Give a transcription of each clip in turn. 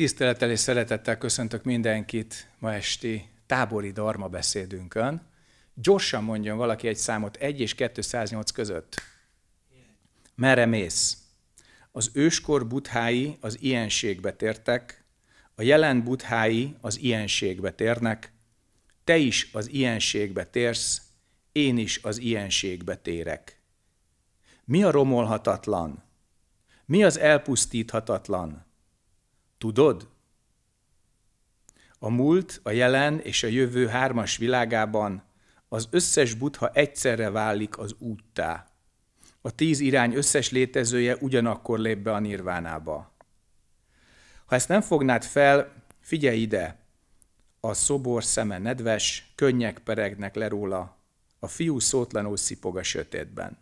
Tisztelettel és szeretettel köszöntök mindenkit ma esti tábori darma beszédünkön. Gyorsan mondjon valaki egy számot 1 és 208 között. Merre mész? Az őskor buthái az ilyenségbe tértek, a jelen buthái az ilyenségbe térnek, te is az ilyenségbe térsz, én is az ilyenségbe térek. Mi a romolhatatlan? Mi az elpusztíthatatlan? Tudod? A múlt, a jelen és a jövő hármas világában az összes butha egyszerre válik az úttá. A tíz irány összes létezője ugyanakkor lép be a nirvánába. Ha ezt nem fognád fel, figyelj ide! A szobor szeme nedves, könnyek peregnek le róla, a fiú szótlanul szipog a sötétben.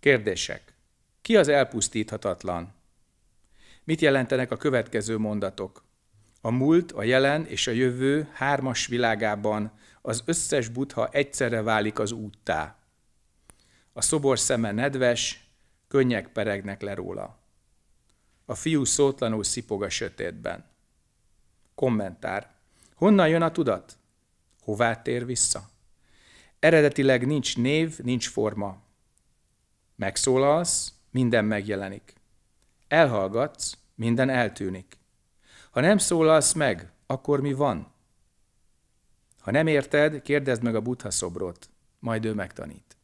Kérdések. Ki az elpusztíthatatlan? Mit jelentenek a következő mondatok? A múlt, a jelen és a jövő hármas világában az összes butha egyszerre válik az úttá. A szobor szeme nedves, könnyek peregnek le róla. A fiú szótlanul szipog a sötétben. Kommentár. Honnan jön a tudat? Hová tér vissza? Eredetileg nincs név, nincs forma. Megszólalsz, minden megjelenik elhallgatsz, minden eltűnik. Ha nem szólalsz meg, akkor mi van? Ha nem érted, kérdezd meg a buddha szobrot, majd ő megtanít.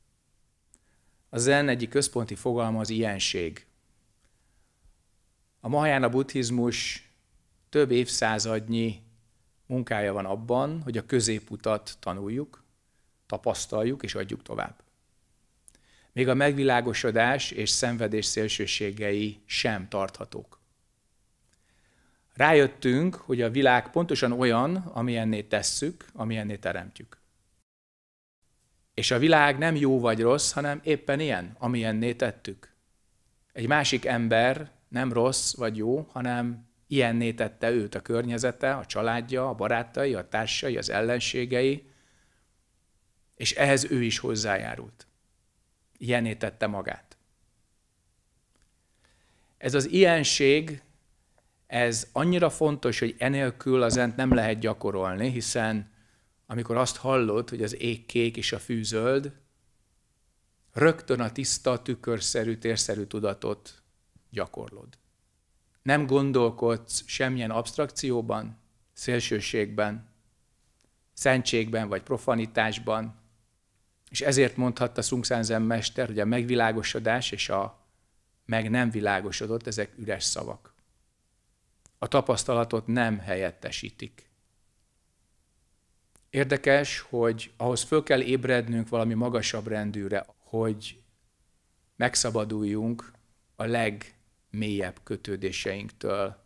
A zen egyik központi fogalma az ilyenség. A a buddhizmus több évszázadnyi munkája van abban, hogy a középutat tanuljuk, tapasztaljuk és adjuk tovább még a megvilágosodás és szenvedés szélsőségei sem tarthatók. Rájöttünk, hogy a világ pontosan olyan, amilyenné tesszük, amilyenné teremtjük. És a világ nem jó vagy rossz, hanem éppen ilyen, amilyenné tettük. Egy másik ember nem rossz vagy jó, hanem ilyenné tette őt a környezete, a családja, a barátai, a társai, az ellenségei, és ehhez ő is hozzájárult ilyené tette magát. Ez az ilyenség, ez annyira fontos, hogy enélkül az ent nem lehet gyakorolni, hiszen amikor azt hallod, hogy az ég kék és a fű zöld, rögtön a tiszta, tükörszerű, térszerű tudatot gyakorlod. Nem gondolkodsz semmilyen abstrakcióban, szélsőségben, szentségben vagy profanitásban, és ezért mondhatta Sun Sanzen mester, hogy a megvilágosodás és a meg nem világosodott, ezek üres szavak. A tapasztalatot nem helyettesítik. Érdekes, hogy ahhoz föl kell ébrednünk valami magasabb rendűre, hogy megszabaduljunk a legmélyebb kötődéseinktől,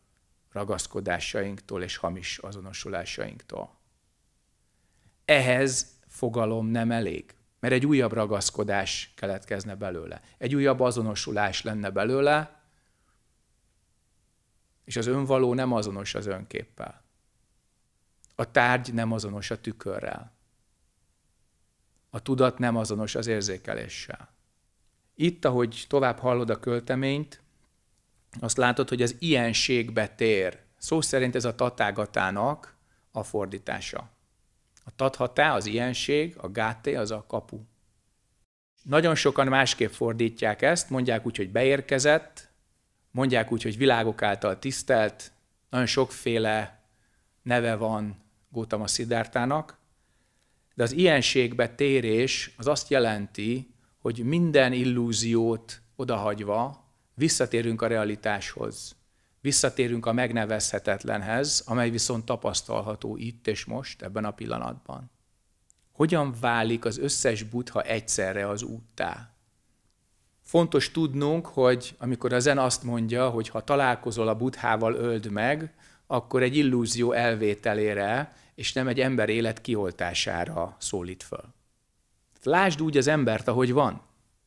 ragaszkodásainktól és hamis azonosulásainktól. Ehhez fogalom nem elég mert egy újabb ragaszkodás keletkezne belőle, egy újabb azonosulás lenne belőle, és az önvaló nem azonos az önképpel. A tárgy nem azonos a tükörrel. A tudat nem azonos az érzékeléssel. Itt, ahogy tovább hallod a költeményt, azt látod, hogy az ilyenségbe tér. Szó szerint ez a tatágatának a fordítása. A tathatá az ilyenség, a gáté az a kapu. Nagyon sokan másképp fordítják ezt, mondják úgy, hogy beérkezett, mondják úgy, hogy világok által tisztelt, nagyon sokféle neve van Gótama Szidártának, de az ilyenségbe térés az azt jelenti, hogy minden illúziót odahagyva visszatérünk a realitáshoz. Visszatérünk a megnevezhetetlenhez, amely viszont tapasztalható itt és most, ebben a pillanatban. Hogyan válik az összes buddha egyszerre az úttá? Fontos tudnunk, hogy amikor a zen azt mondja, hogy ha találkozol a buddhával, öld meg, akkor egy illúzió elvételére és nem egy ember élet kioltására szólít föl. Lásd úgy az embert, ahogy van.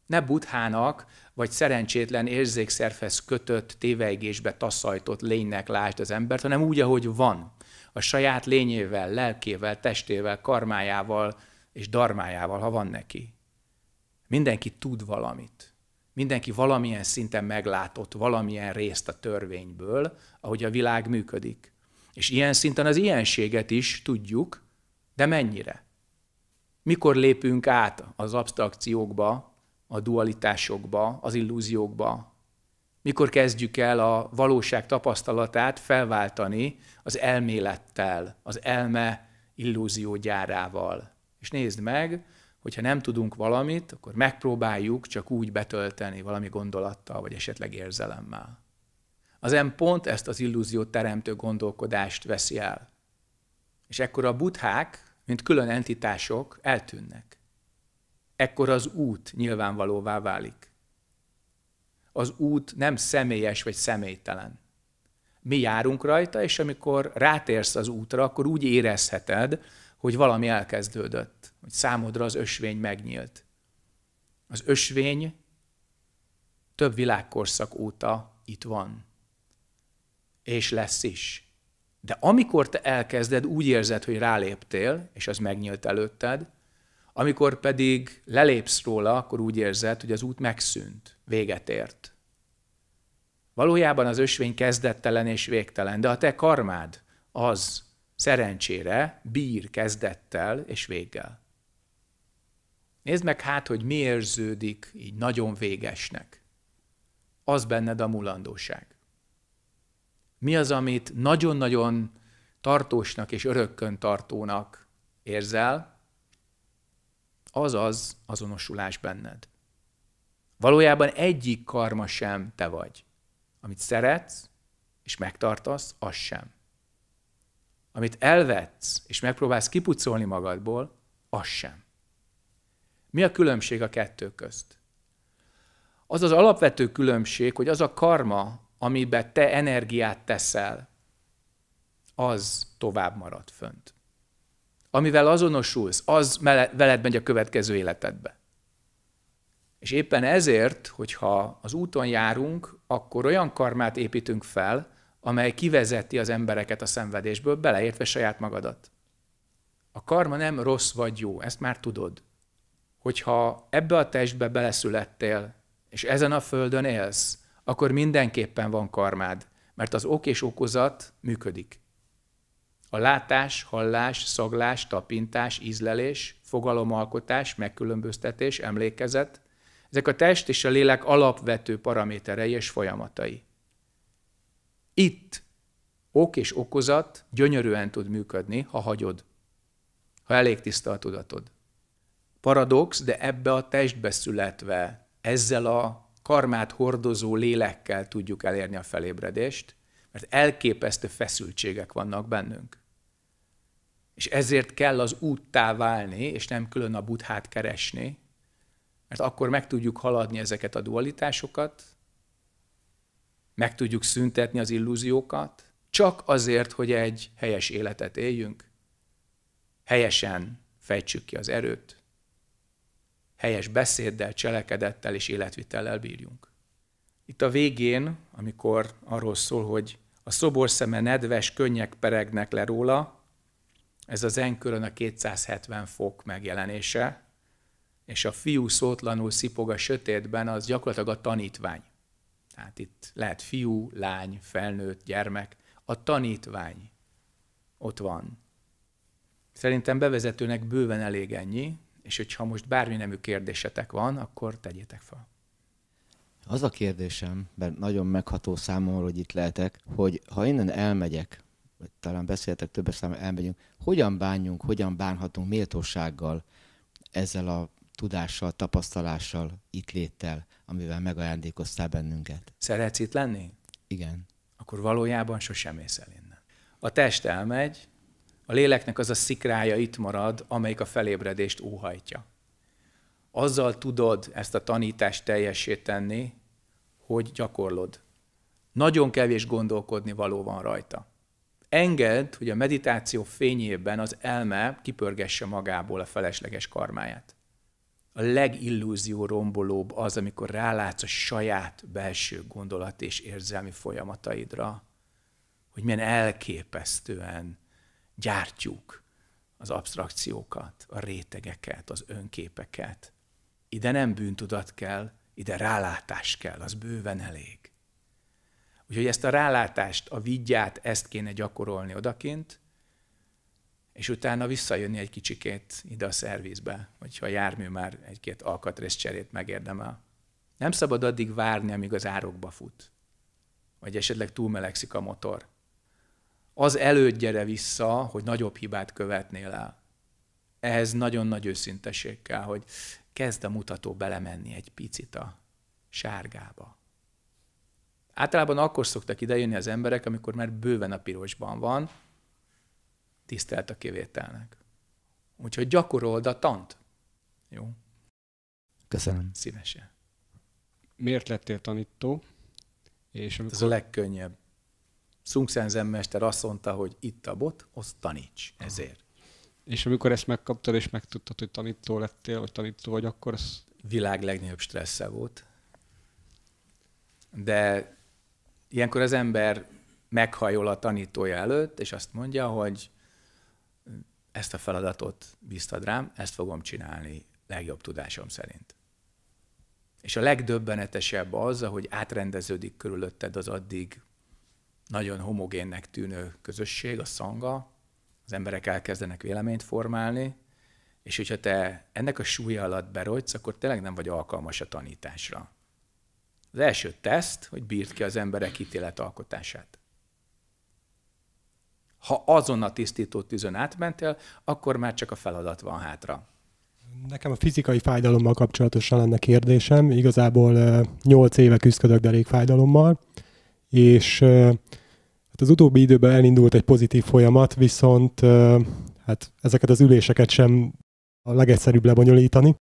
Ne buthának vagy szerencsétlen érzékszervhez kötött, tévejgésbe taszajtott lénynek lásd az embert, hanem úgy, ahogy van. A saját lényével, lelkével, testével, karmájával és darmájával, ha van neki. Mindenki tud valamit. Mindenki valamilyen szinten meglátott valamilyen részt a törvényből, ahogy a világ működik. És ilyen szinten az ilyenséget is tudjuk, de mennyire? Mikor lépünk át az abstrakciókba, a dualitásokba, az illúziókba? Mikor kezdjük el a valóság tapasztalatát felváltani az elmélettel, az elme illúziógyárával? És nézd meg, hogyha nem tudunk valamit, akkor megpróbáljuk csak úgy betölteni valami gondolattal, vagy esetleg érzelemmel. Az em pont ezt az illúziót teremtő gondolkodást veszi el. És ekkor a buthák, mint külön entitások eltűnnek ekkor az út nyilvánvalóvá válik. Az út nem személyes vagy személytelen. Mi járunk rajta, és amikor rátérsz az útra, akkor úgy érezheted, hogy valami elkezdődött, hogy számodra az ösvény megnyílt. Az ösvény több világkorszak óta itt van. És lesz is. De amikor te elkezded, úgy érzed, hogy ráléptél, és az megnyílt előtted, amikor pedig lelépsz róla, akkor úgy érzed, hogy az út megszűnt, véget ért. Valójában az ösvény kezdettelen és végtelen, de a te karmád az szerencsére bír kezdettel és véggel. Nézd meg hát, hogy mi érződik így nagyon végesnek. Az benned a mulandóság. Mi az, amit nagyon-nagyon tartósnak és örökkön tartónak érzel, az az azonosulás benned. Valójában egyik karma sem te vagy. Amit szeretsz és megtartasz, az sem. Amit elvetsz és megpróbálsz kipucolni magadból, az sem. Mi a különbség a kettő közt? Az az alapvető különbség, hogy az a karma, amiben te energiát teszel, az tovább marad fönt amivel azonosulsz, az veled megy a következő életedbe. És éppen ezért, hogyha az úton járunk, akkor olyan karmát építünk fel, amely kivezeti az embereket a szenvedésből, beleértve saját magadat. A karma nem rossz vagy jó, ezt már tudod. Hogyha ebbe a testbe beleszülettél, és ezen a földön élsz, akkor mindenképpen van karmád, mert az ok és okozat működik. A látás, hallás, szaglás, tapintás, ízlelés, fogalomalkotás, megkülönböztetés, emlékezet, ezek a test és a lélek alapvető paraméterei és folyamatai. Itt ok és okozat gyönyörűen tud működni, ha hagyod, ha elég tiszta a tudatod. Paradox, de ebbe a testbe születve, ezzel a karmát hordozó lélekkel tudjuk elérni a felébredést, mert elképesztő feszültségek vannak bennünk. És ezért kell az úttá válni, és nem külön a buthát keresni, mert akkor meg tudjuk haladni ezeket a dualitásokat, meg tudjuk szüntetni az illúziókat, csak azért, hogy egy helyes életet éljünk, helyesen fejtsük ki az erőt, helyes beszéddel, cselekedettel és életvitellel bírjunk. Itt a végén, amikor arról szól, hogy a szobor szeme nedves, könnyek peregnek le róla, ez az enkörön a 270 fok megjelenése, és a fiú szótlanul szipog a sötétben, az gyakorlatilag a tanítvány. Tehát itt lehet fiú, lány, felnőtt, gyermek. A tanítvány ott van. Szerintem bevezetőnek bőven elég ennyi, és hogyha most bármi nemű kérdésetek van, akkor tegyétek fel. Az a kérdésem, mert nagyon megható számomra, hogy itt lehetek, hogy ha innen elmegyek, vagy talán beszéltek többes számra, elmegyünk, hogyan bánjunk, hogyan bánhatunk méltósággal ezzel a tudással, tapasztalással, itt léttel, amivel megajándékoztál bennünket. Szeretsz itt lenni? Igen. Akkor valójában sosem mész el innen. A test elmegy, a léleknek az a szikrája itt marad, amelyik a felébredést óhajtja. Azzal tudod ezt a tanítást teljessé tenni, hogy gyakorlod. Nagyon kevés gondolkodni való van rajta engedd, hogy a meditáció fényében az elme kipörgesse magából a felesleges karmáját. A legillúzió rombolóbb az, amikor rálátsz a saját belső gondolat és érzelmi folyamataidra, hogy milyen elképesztően gyártjuk az abstrakciókat, a rétegeket, az önképeket. Ide nem bűntudat kell, ide rálátás kell, az bőven elég. Úgyhogy ezt a rálátást, a vigyát, ezt kéne gyakorolni odakint, és utána visszajönni egy kicsikét ide a szervizbe, hogyha a jármű már egy-két alkatrész cserét megérdemel. Nem szabad addig várni, amíg az árokba fut, vagy esetleg túlmelegszik a motor. Az előtt gyere vissza, hogy nagyobb hibát követnél el. Ehhez nagyon nagy őszinteség kell, hogy kezd a mutató belemenni egy picit a sárgába Általában akkor szoktak idejönni az emberek, amikor már bőven a pirosban van, tisztelt a kivételnek. Úgyhogy gyakorold a tant. Jó? Köszönöm. Szívesen. Miért lettél tanító? És amikor... Ez a legkönnyebb. Szungszen zenmester azt mondta, hogy itt a bot, azt taníts ezért. Aha. És amikor ezt megkaptad, és megtudtad, hogy tanító lettél, vagy tanító vagy, akkor az Világ legnagyobb stressze volt. De ilyenkor az ember meghajol a tanítója előtt, és azt mondja, hogy ezt a feladatot bíztad rám, ezt fogom csinálni legjobb tudásom szerint. És a legdöbbenetesebb az, hogy átrendeződik körülötted az addig nagyon homogénnek tűnő közösség, a szanga, az emberek elkezdenek véleményt formálni, és hogyha te ennek a súlya alatt berogysz, akkor tényleg nem vagy alkalmas a tanításra. Az első teszt, hogy bírt ki az emberek alkotását. Ha azon a tisztító tűzön átmentél, akkor már csak a feladat van hátra. Nekem a fizikai fájdalommal kapcsolatosan lenne kérdésem. Igazából 8 éve küzdök derékfájdalommal, és hát az utóbbi időben elindult egy pozitív folyamat, viszont hát ezeket az üléseket sem a legegyszerűbb lebonyolítani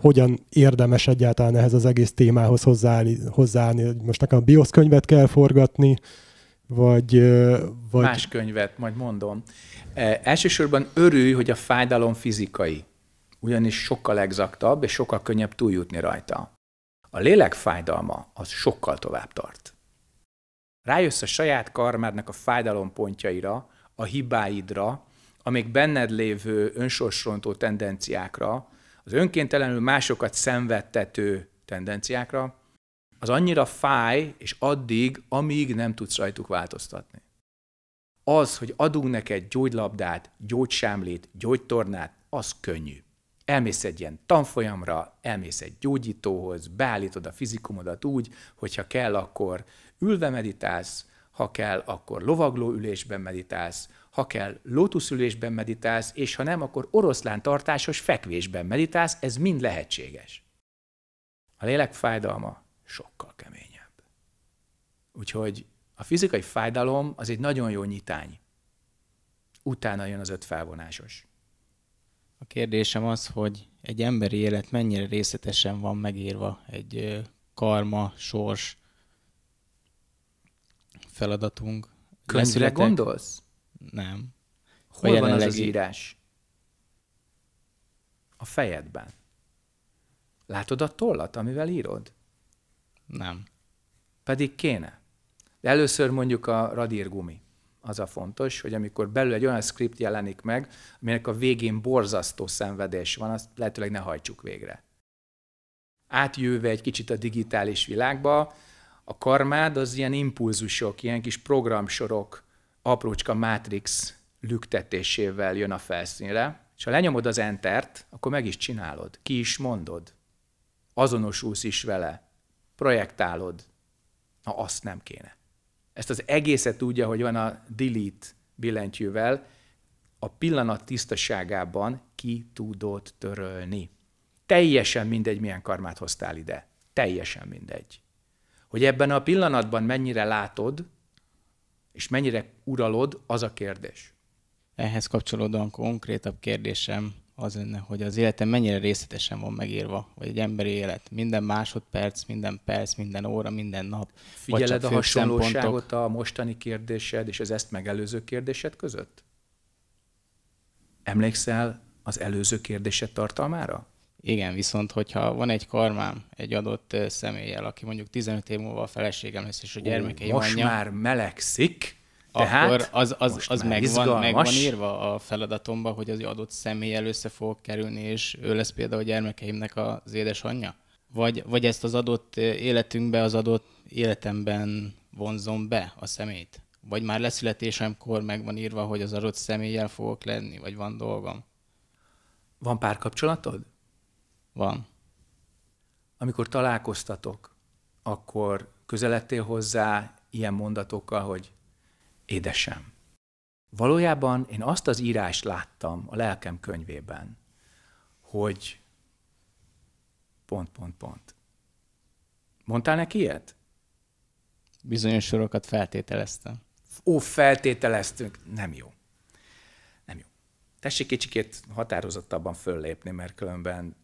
hogyan érdemes egyáltalán ehhez az egész témához hozzáállni, hozzáállni hogy most nekem a BIOS könyvet kell forgatni, vagy, vagy... Más könyvet, majd mondom. E, elsősorban örülj, hogy a fájdalom fizikai, ugyanis sokkal egzaktabb, és sokkal könnyebb túljutni rajta. A lélek fájdalma az sokkal tovább tart. Rájössz a saját karmádnak a fájdalom pontjaira, a hibáidra, amik benned lévő önsorsrontó tendenciákra, az önkéntelenül másokat szenvedtető tendenciákra, az annyira fáj, és addig, amíg nem tudsz rajtuk változtatni. Az, hogy adunk neked gyógylabdát, gyógysámlét, gyógytornát, az könnyű. Elmész egy ilyen tanfolyamra, elmész egy gyógyítóhoz, beállítod a fizikumodat úgy, hogyha kell, akkor ülve meditálsz, ha kell, akkor lovagló ülésben meditálsz, ha kell, lótuszülésben meditálsz, és ha nem, akkor oroszlán tartásos fekvésben meditálsz, ez mind lehetséges. A lélek fájdalma sokkal keményebb. Úgyhogy a fizikai fájdalom az egy nagyon jó nyitány. Utána jön az öt felvonásos. A kérdésem az, hogy egy emberi élet mennyire részletesen van megírva egy karma, sors feladatunk. Könyvre gondolsz? Nem. Hol jelenlegi... van az az írás? A fejedben. Látod a tollat, amivel írod? Nem. Pedig kéne. De először mondjuk a radírgumi. Az a fontos, hogy amikor belül egy olyan script jelenik meg, aminek a végén borzasztó szenvedés van, azt lehetőleg ne hajtsuk végre. Átjöve egy kicsit a digitális világba, a karmád az ilyen impulzusok, ilyen kis programsorok, aprócska matrix lüktetésével jön a felszínre, és ha lenyomod az entert, akkor meg is csinálod, ki is mondod, azonosulsz is vele, projektálod. Na, azt nem kéne. Ezt az egészet úgy, ahogy van a delete billentyűvel, a pillanat tisztaságában ki tudod törölni. Teljesen mindegy, milyen karmát hoztál ide. Teljesen mindegy. Hogy ebben a pillanatban mennyire látod, és mennyire uralod, az a kérdés. Ehhez kapcsolódóan konkrétabb kérdésem az lenne, hogy az életem mennyire részletesen van megírva, vagy egy emberi élet. Minden másodperc, minden perc, minden óra, minden nap. Figyeled a hasonlóságot a mostani kérdésed és az ezt megelőző kérdésed között? Emlékszel az előző kérdésed tartalmára? Igen, viszont hogyha van egy karmám egy adott személlyel, aki mondjuk 15 év múlva a feleségem lesz, és a gyermekeim Most anyja, már melegszik, tehát akkor az, az, az megvan, megvan írva a feladatomba, hogy az adott személy össze fog kerülni, és ő lesz például a gyermekeimnek az édesanyja? Vagy, vagy ezt az adott életünkbe, az adott életemben vonzom be a szemét? Vagy már leszületésemkor meg van írva, hogy az adott személlyel fogok lenni, vagy van dolgom? Van párkapcsolatod? van. Amikor találkoztatok, akkor közeledtél hozzá ilyen mondatokkal, hogy édesem. Valójában én azt az írást láttam a lelkem könyvében, hogy pont, pont, pont. Mondtál neki ilyet? Bizonyos sorokat feltételeztem. Ó, feltételeztünk. Nem jó. Nem jó. Tessék kicsikét határozottabban föllépni, mert különben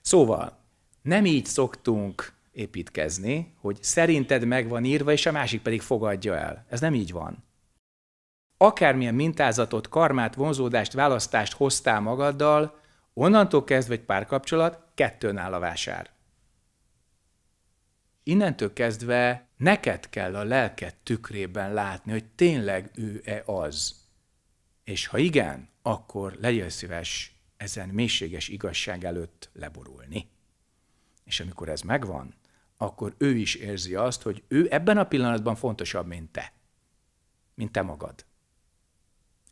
Szóval nem így szoktunk építkezni, hogy szerinted meg van írva, és a másik pedig fogadja el. Ez nem így van. Akármilyen mintázatot, karmát, vonzódást, választást hoztál magaddal, onnantól kezdve egy párkapcsolat, kettőn áll a vásár. Innentől kezdve neked kell a lelked tükrében látni, hogy tényleg ő-e az. És ha igen, akkor legyél szíves, ezen mélységes igazság előtt leborulni. És amikor ez megvan, akkor ő is érzi azt, hogy ő ebben a pillanatban fontosabb, mint te. Mint te magad.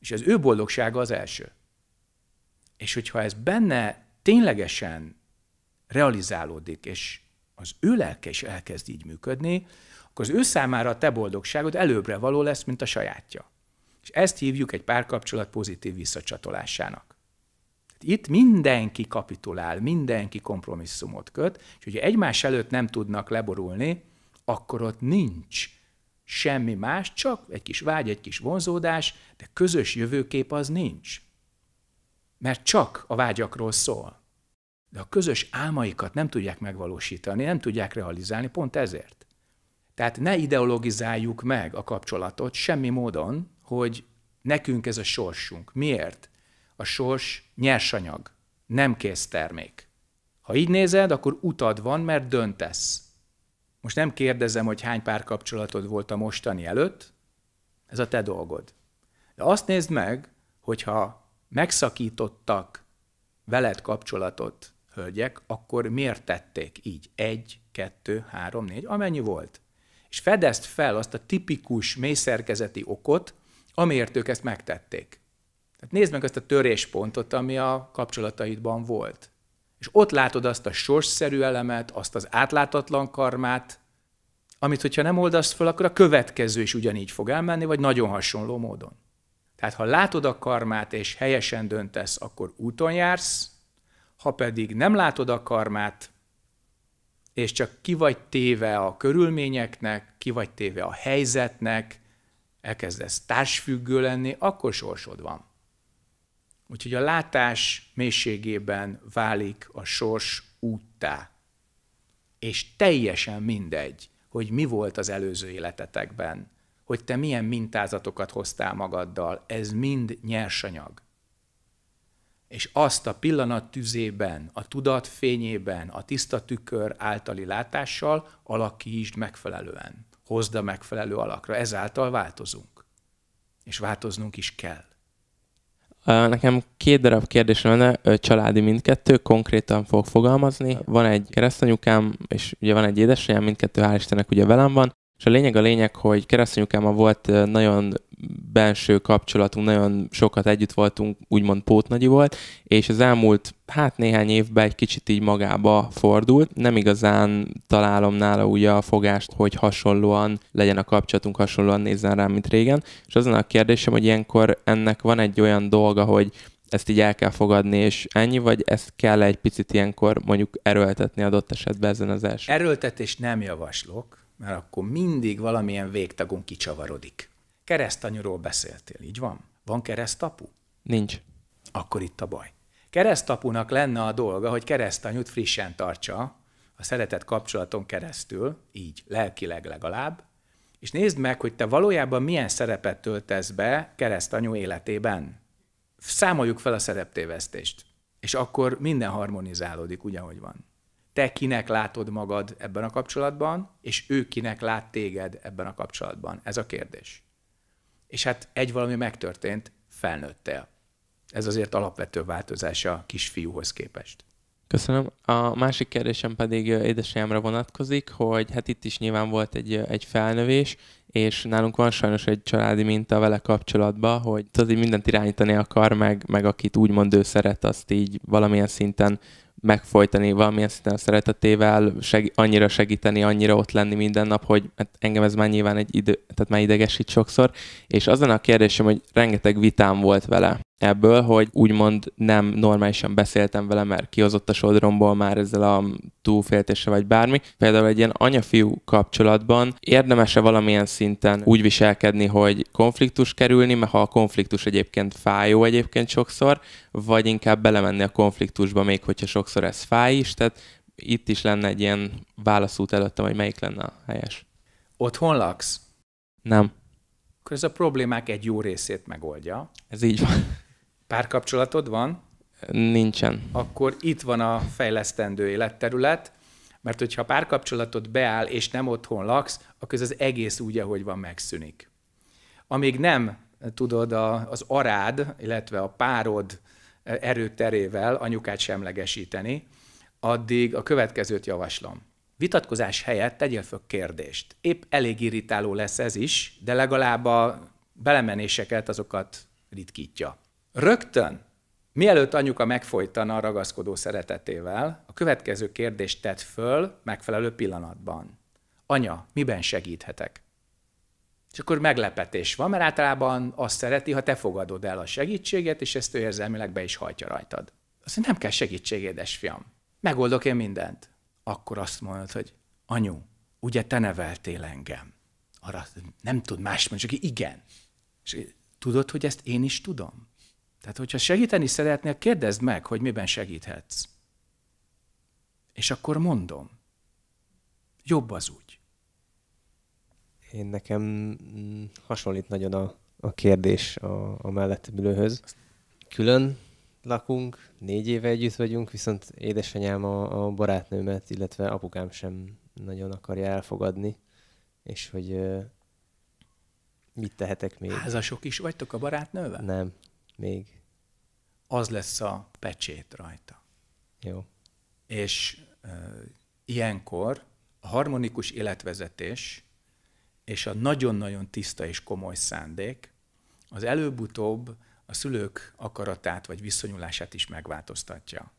És az ő boldogsága az első. És hogyha ez benne ténylegesen realizálódik, és az ő lelke is elkezd így működni, akkor az ő számára a te boldogságod előbbre való lesz, mint a sajátja. És ezt hívjuk egy párkapcsolat pozitív visszacsatolásának. Itt mindenki kapitulál, mindenki kompromisszumot köt, és hogyha egymás előtt nem tudnak leborulni, akkor ott nincs semmi más, csak egy kis vágy, egy kis vonzódás, de közös jövőkép az nincs. Mert csak a vágyakról szól. De a közös álmaikat nem tudják megvalósítani, nem tudják realizálni, pont ezért. Tehát ne ideologizáljuk meg a kapcsolatot semmi módon, hogy nekünk ez a sorsunk. Miért? a sors nyersanyag, nem kész termék. Ha így nézed, akkor utad van, mert döntesz. Most nem kérdezem, hogy hány párkapcsolatod volt a mostani előtt, ez a te dolgod. De azt nézd meg, hogyha megszakítottak veled kapcsolatot, hölgyek, akkor miért tették így? Egy, kettő, három, négy, amennyi volt. És fedezd fel azt a tipikus mélyszerkezeti okot, amiért ők ezt megtették. Tehát nézd meg ezt a töréspontot, ami a kapcsolataidban volt. És ott látod azt a sorsszerű elemet, azt az átlátatlan karmát, amit hogyha nem oldasz fel, akkor a következő is ugyanígy fog elmenni, vagy nagyon hasonló módon. Tehát ha látod a karmát és helyesen döntesz, akkor úton jársz, ha pedig nem látod a karmát, és csak ki vagy téve a körülményeknek, ki vagy téve a helyzetnek, elkezdesz társfüggő lenni, akkor sorsod van. Úgyhogy a látás mélységében válik a sors úttá. És teljesen mindegy, hogy mi volt az előző életetekben, hogy te milyen mintázatokat hoztál magaddal, ez mind nyersanyag. És azt a pillanat tüzében, a tudat fényében, a tiszta tükör általi látással alakítsd megfelelően. Hozd a megfelelő alakra, ezáltal változunk. És változnunk is kell. Nekem két darab kérdés lenne, családi mindkettő, konkrétan fog fogalmazni. Van egy keresztanyukám, és ugye van egy édesanyám, mindkettő hál' Istennek ugye velem van, és a lényeg a lényeg, hogy keresztanyukám volt nagyon belső kapcsolatunk, nagyon sokat együtt voltunk, úgymond pótnagyi volt, és az elmúlt hát néhány évben egy kicsit így magába fordult. Nem igazán találom nála ugye a fogást, hogy hasonlóan legyen a kapcsolatunk, hasonlóan nézzen rám, mint régen. És azon a kérdésem, hogy ilyenkor ennek van egy olyan dolga, hogy ezt így el kell fogadni, és ennyi, vagy ezt kell egy picit ilyenkor mondjuk erőltetni adott esetben ezen az első? Erőltetést nem javaslok, mert akkor mindig valamilyen végtagon kicsavarodik keresztanyúról beszéltél, így van? Van keresztapu? Nincs. Akkor itt a baj. Keresztapunak lenne a dolga, hogy keresztanyút frissen tartsa, a szeretet kapcsolaton keresztül, így lelkileg legalább, és nézd meg, hogy te valójában milyen szerepet töltesz be keresztanyú életében. Számoljuk fel a szereptévesztést, és akkor minden harmonizálódik, ugyanúgy van. Te kinek látod magad ebben a kapcsolatban, és ő kinek lát téged ebben a kapcsolatban. Ez a kérdés. És hát egy valami megtörtént, felnőttél. Ez azért alapvető változás a kisfiúhoz képest. Köszönöm. A másik kérdésem pedig édesanyámra vonatkozik, hogy hát itt is nyilván volt egy, egy felnövés, és nálunk van sajnos egy családi minta vele kapcsolatban, hogy tudod, így mindent irányítani akar, meg, meg akit úgymond ő szeret, azt így valamilyen szinten megfojtani valamilyen szinten a szeretetével, seg- annyira segíteni, annyira ott lenni minden nap, hogy hát engem ez már nyilván egy idő, tehát már idegesít sokszor. És azon a kérdésem, hogy rengeteg vitám volt vele, ebből, hogy úgymond nem normálisan beszéltem vele, mert kihozott a sodromból már ezzel a túlféltése vagy bármi. Például egy ilyen anyafiú kapcsolatban érdemese valamilyen szinten úgy viselkedni, hogy konfliktus kerülni, mert ha a konfliktus egyébként fájó egyébként sokszor, vagy inkább belemenni a konfliktusba, még hogyha sokszor ez fáj is, tehát itt is lenne egy ilyen válaszút előttem, hogy melyik lenne a helyes. Otthon laksz? Nem. Akkor ez a problémák egy jó részét megoldja. Ez így van. Párkapcsolatod van? Nincsen. Akkor itt van a fejlesztendő életterület, mert hogyha párkapcsolatod beáll, és nem otthon laksz, akkor az egész úgy, ahogy van, megszűnik. Amíg nem tudod a, az arád, illetve a párod e, erőterével anyukát semlegesíteni, addig a következőt javaslom. Vitatkozás helyett tegyél föl kérdést. Épp elég irritáló lesz ez is, de legalább a belemenéseket azokat ritkítja. Rögtön, mielőtt anyuka megfojtana a ragaszkodó szeretetével, a következő kérdést tett föl megfelelő pillanatban. Anya, miben segíthetek? És akkor meglepetés van, mert általában azt szereti, ha te fogadod el a segítséget, és ezt ő érzelmileg be is hajtja rajtad. Azt mondja, nem kell segítség, fiam. Megoldok én mindent. Akkor azt mondod, hogy anyu, ugye te neveltél engem? Arra nem tud más mondani, csak igen. És tudod, hogy ezt én is tudom? Tehát, hogyha segíteni szeretnél, kérdezd meg, hogy miben segíthetsz. És akkor mondom. Jobb az úgy. Én nekem mm, hasonlít nagyon a, a kérdés a, a mellett ülőhöz. Külön lakunk, négy éve együtt vagyunk, viszont édesanyám a, a barátnőmet, illetve apukám sem nagyon akarja elfogadni, és hogy mit tehetek még. Házasok is vagytok a barátnővel? Nem, még az lesz a pecsét rajta. Jó. És e, ilyenkor a harmonikus életvezetés és a nagyon-nagyon tiszta és komoly szándék az előbb-utóbb a szülők akaratát vagy viszonyulását is megváltoztatja.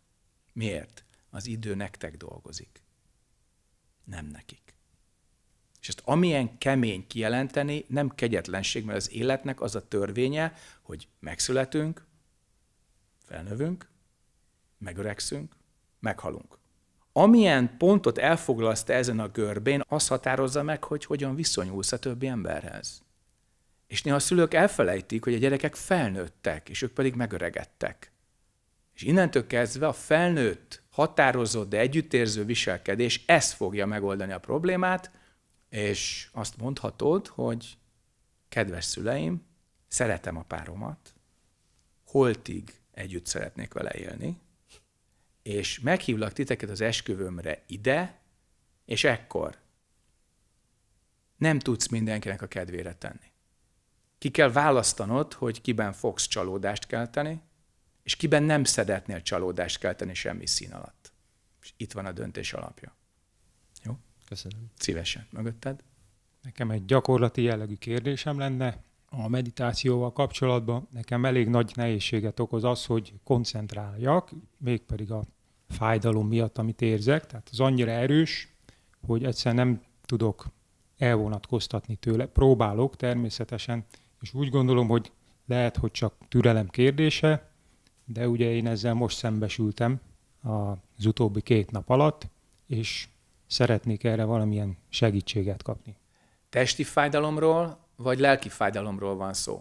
Miért? Az idő nektek dolgozik, nem nekik. És ezt amilyen kemény kijelenteni, nem kegyetlenség, mert az életnek az a törvénye, hogy megszületünk, felnövünk, megöregszünk, meghalunk. Amilyen pontot elfoglalsz te ezen a görbén, az határozza meg, hogy hogyan viszonyulsz a többi emberhez. És néha a szülők elfelejtik, hogy a gyerekek felnőttek, és ők pedig megöregedtek. És innentől kezdve a felnőtt, határozott, de együttérző viselkedés ezt fogja megoldani a problémát, és azt mondhatod, hogy kedves szüleim, szeretem a páromat, holtig együtt szeretnék vele élni, és meghívlak titeket az esküvőmre ide, és ekkor nem tudsz mindenkinek a kedvére tenni. Ki kell választanod, hogy kiben fogsz csalódást kelteni, és kiben nem szeretnél csalódást kelteni semmi szín alatt. És itt van a döntés alapja. Jó? Köszönöm. Szívesen. Mögötted? Nekem egy gyakorlati jellegű kérdésem lenne a meditációval kapcsolatban nekem elég nagy nehézséget okoz az, hogy koncentráljak, mégpedig a fájdalom miatt, amit érzek. Tehát az annyira erős, hogy egyszerűen nem tudok elvonatkoztatni tőle. Próbálok természetesen, és úgy gondolom, hogy lehet, hogy csak türelem kérdése, de ugye én ezzel most szembesültem az utóbbi két nap alatt, és szeretnék erre valamilyen segítséget kapni. Testi fájdalomról vagy lelki fájdalomról van szó?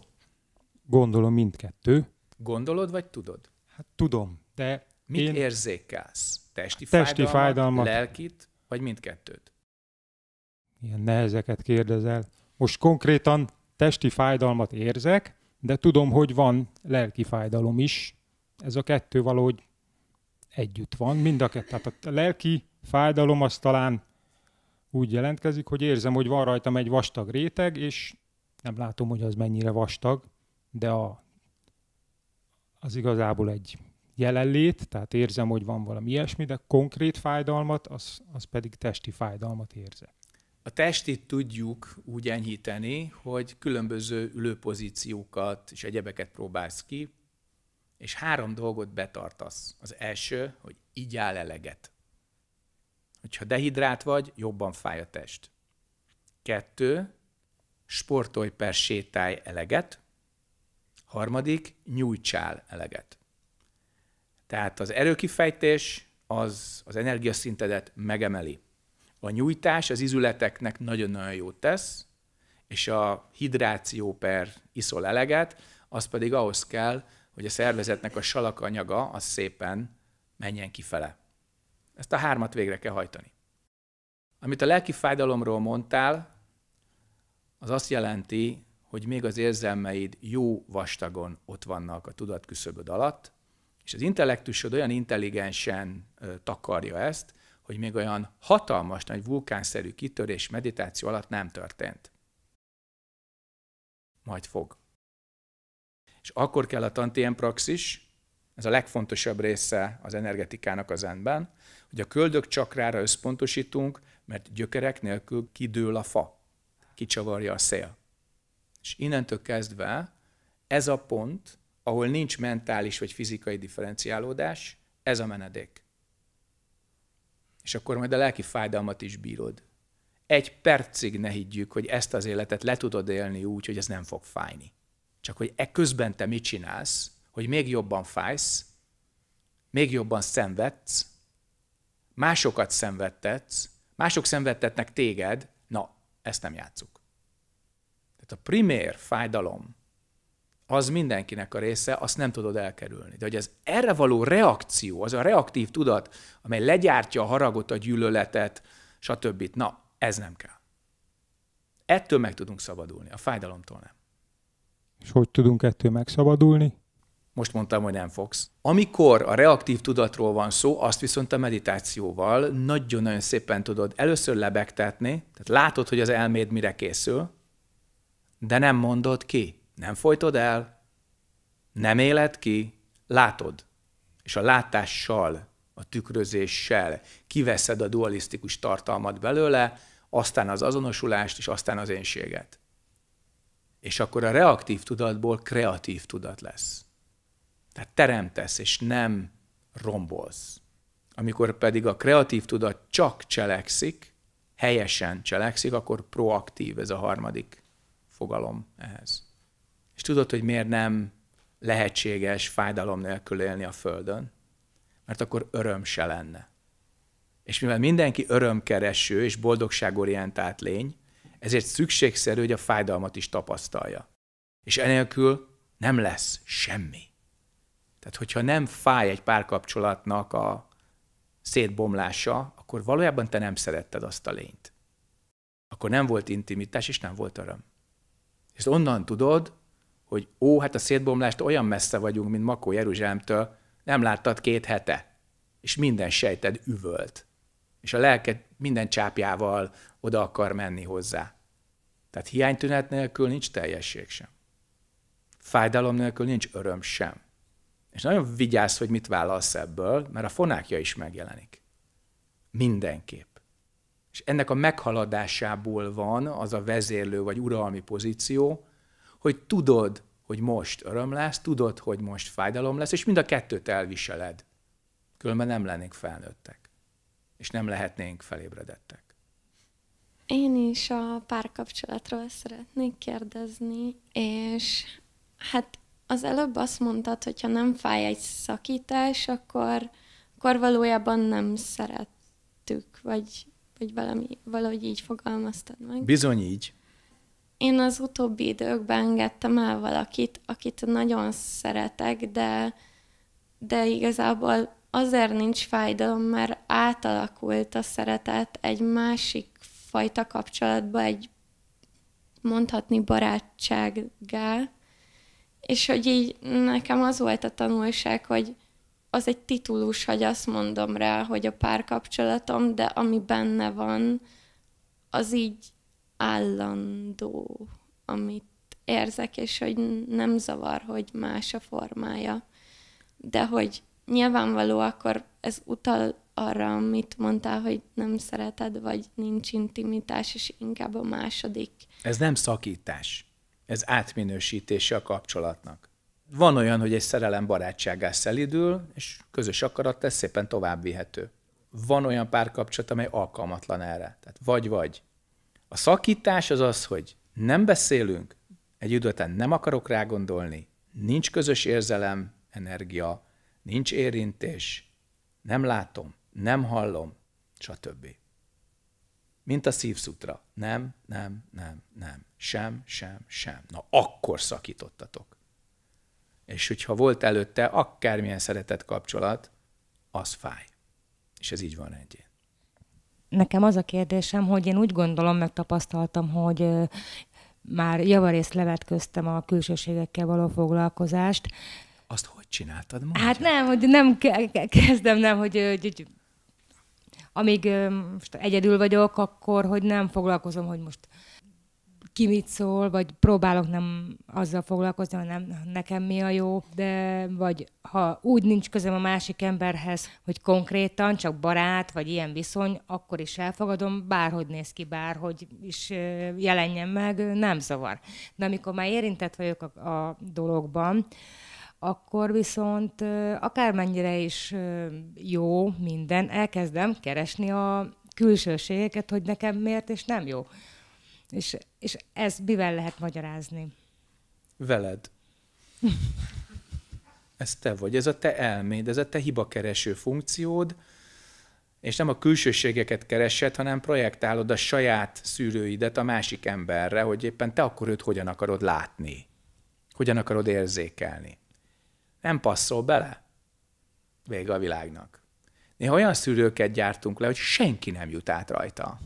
Gondolom mindkettő. Gondolod, vagy tudod? Hát tudom, de Mit én... érzékelsz? Testi, testi fájdalmat, fájdalmat, lelkit, vagy mindkettőt? Ilyen nehezeket kérdezel. Most konkrétan testi fájdalmat érzek, de tudom, hogy van lelki fájdalom is. Ez a kettő valahogy együtt van, mind a kettő. Tehát a lelki fájdalom az talán úgy jelentkezik, hogy érzem, hogy van rajtam egy vastag réteg, és nem látom, hogy az mennyire vastag, de a, az igazából egy jelenlét, tehát érzem, hogy van valami ilyesmi, de konkrét fájdalmat, az, az pedig testi fájdalmat érzek. A testét tudjuk úgy enyhíteni, hogy különböző ülőpozíciókat és egyebeket próbálsz ki, és három dolgot betartasz. Az első, hogy így áll eleget. Hogyha dehidrát vagy, jobban fáj a test. Kettő, sportolj per sétálj eleget, harmadik, nyújtsál eleget. Tehát az erőkifejtés az az energiaszintedet megemeli. A nyújtás az izületeknek nagyon-nagyon jót tesz, és a hidráció per iszol eleget, az pedig ahhoz kell, hogy a szervezetnek a salakanyaga az szépen menjen kifele. Ezt a hármat végre kell hajtani. Amit a lelki fájdalomról mondtál, az azt jelenti, hogy még az érzelmeid jó vastagon ott vannak a tudatküszöböd alatt, és az intellektusod olyan intelligensen ö, takarja ezt, hogy még olyan hatalmas nagy vulkánszerű kitörés meditáció alatt nem történt. Majd fog. És akkor kell a tantien praxis, ez a legfontosabb része az energetikának az enben, hogy a köldök csakrára összpontosítunk, mert gyökerek nélkül kidől a fa kicsavarja a szél. És innentől kezdve ez a pont, ahol nincs mentális vagy fizikai differenciálódás, ez a menedék. És akkor majd a lelki fájdalmat is bírod. Egy percig ne higgyük, hogy ezt az életet le tudod élni úgy, hogy ez nem fog fájni. Csak hogy e közben te mit csinálsz, hogy még jobban fájsz, még jobban szenvedsz, másokat szenvedtetsz, mások szenvedtetnek téged, na ezt nem játsszuk. Tehát a primér fájdalom, az mindenkinek a része, azt nem tudod elkerülni. De hogy ez erre való reakció, az a reaktív tudat, amely legyártja a haragot, a gyűlöletet, stb. Na, ez nem kell. Ettől meg tudunk szabadulni, a fájdalomtól nem. És hogy tudunk ettől megszabadulni? Most mondtam, hogy nem fogsz. Amikor a reaktív tudatról van szó, azt viszont a meditációval nagyon-nagyon szépen tudod először lebegtetni, tehát látod, hogy az elméd mire készül, de nem mondod ki, nem folytod el, nem éled ki, látod. És a látással, a tükrözéssel kiveszed a dualisztikus tartalmat belőle, aztán az azonosulást, és aztán az énséget. És akkor a reaktív tudatból kreatív tudat lesz. Tehát teremtesz, és nem rombolsz. Amikor pedig a kreatív tudat csak cselekszik, helyesen cselekszik, akkor proaktív ez a harmadik fogalom ehhez. És tudod, hogy miért nem lehetséges fájdalom nélkül élni a Földön? Mert akkor öröm se lenne. És mivel mindenki örömkereső és boldogságorientált lény, ezért szükségszerű, hogy a fájdalmat is tapasztalja. És enélkül nem lesz semmi. Tehát, hogyha nem fáj egy párkapcsolatnak a szétbomlása, akkor valójában te nem szeretted azt a lényt. Akkor nem volt intimitás, és nem volt öröm. És onnan tudod, hogy ó, hát a szétbomlást olyan messze vagyunk, mint Makó Jeruzsálemtől, nem láttad két hete, és minden sejted üvölt. És a lelked minden csápjával oda akar menni hozzá. Tehát hiánytünet nélkül nincs teljesség sem. Fájdalom nélkül nincs öröm sem. És nagyon vigyázz, hogy mit válasz ebből, mert a fonákja is megjelenik. Mindenképp. És ennek a meghaladásából van az a vezérlő vagy uralmi pozíció, hogy tudod, hogy most öröm lesz, tudod, hogy most fájdalom lesz, és mind a kettőt elviseled. Különben nem lennénk felnőttek, és nem lehetnénk felébredettek. Én is a párkapcsolatról szeretnék kérdezni, és hát az előbb azt mondtad, hogy ha nem fáj egy szakítás, akkor, akkor valójában nem szerettük, vagy, vagy valami, valahogy így fogalmaztad meg. Bizony így. Én az utóbbi időkben engedtem el valakit, akit nagyon szeretek, de, de igazából azért nincs fájdalom, mert átalakult a szeretet egy másik fajta kapcsolatba, egy mondhatni barátsággá, és hogy így nekem az volt a tanulság, hogy az egy titulus, hogy azt mondom rá, hogy a párkapcsolatom, de ami benne van, az így állandó, amit érzek, és hogy nem zavar, hogy más a formája. De hogy nyilvánvaló, akkor ez utal arra, amit mondtál, hogy nem szereted, vagy nincs intimitás, és inkább a második. Ez nem szakítás ez átminősítése a kapcsolatnak. Van olyan, hogy egy szerelem barátságá szelidül, és közös akarat tesz szépen továbbvihető. Van olyan párkapcsolat, amely alkalmatlan erre. Tehát vagy-vagy. A szakítás az az, hogy nem beszélünk, egy idő után nem akarok rá gondolni, nincs közös érzelem, energia, nincs érintés, nem látom, nem hallom, stb mint a szívszutra. Nem, nem, nem, nem. Sem, sem, sem. Na akkor szakítottatok. És hogyha volt előtte akármilyen szeretett kapcsolat, az fáj. És ez így van rendjén. Nekem az a kérdésem, hogy én úgy gondolom, megtapasztaltam, hogy már javarészt levetköztem a külsőségekkel való foglalkozást. Azt hogy csináltad? Mondjam? Hát nem, hogy nem kezdem, nem, hogy, hogy, hogy amíg most egyedül vagyok, akkor hogy nem foglalkozom, hogy most ki mit szól, vagy próbálok nem azzal foglalkozni, hanem nekem mi a jó, de vagy ha úgy nincs közöm a másik emberhez, hogy konkrétan csak barát, vagy ilyen viszony, akkor is elfogadom, bárhogy néz ki, bárhogy is jelenjen meg, nem zavar. De amikor már érintett vagyok a, a dologban, akkor viszont akármennyire is jó minden, elkezdem keresni a külsőségeket, hogy nekem miért és nem jó. És, és ez mivel lehet magyarázni? Veled. ez te vagy, ez a te elméd, ez a te hibakereső funkciód, és nem a külsőségeket keresed, hanem projektálod a saját szűrőidet a másik emberre, hogy éppen te akkor őt hogyan akarod látni, hogyan akarod érzékelni nem passzol bele. Vége a világnak. Néha olyan szűrőket gyártunk le, hogy senki nem jut át rajta.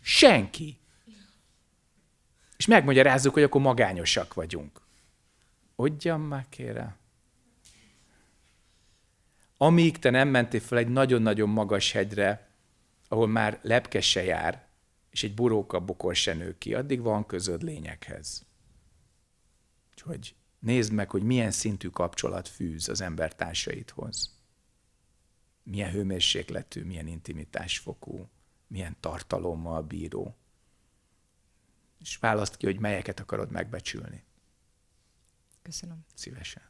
Senki. És megmagyarázzuk, hogy akkor magányosak vagyunk. Odjam már kérem. Amíg te nem mentél fel egy nagyon-nagyon magas hegyre, ahol már lepke se jár, és egy buróka bokor se nő ki, addig van közöd lényekhez. Úgyhogy Nézd meg, hogy milyen szintű kapcsolat fűz az embertársaidhoz. Milyen hőmérsékletű, milyen intimitásfokú, milyen tartalommal bíró. És választ ki, hogy melyeket akarod megbecsülni. Köszönöm. Szívesen.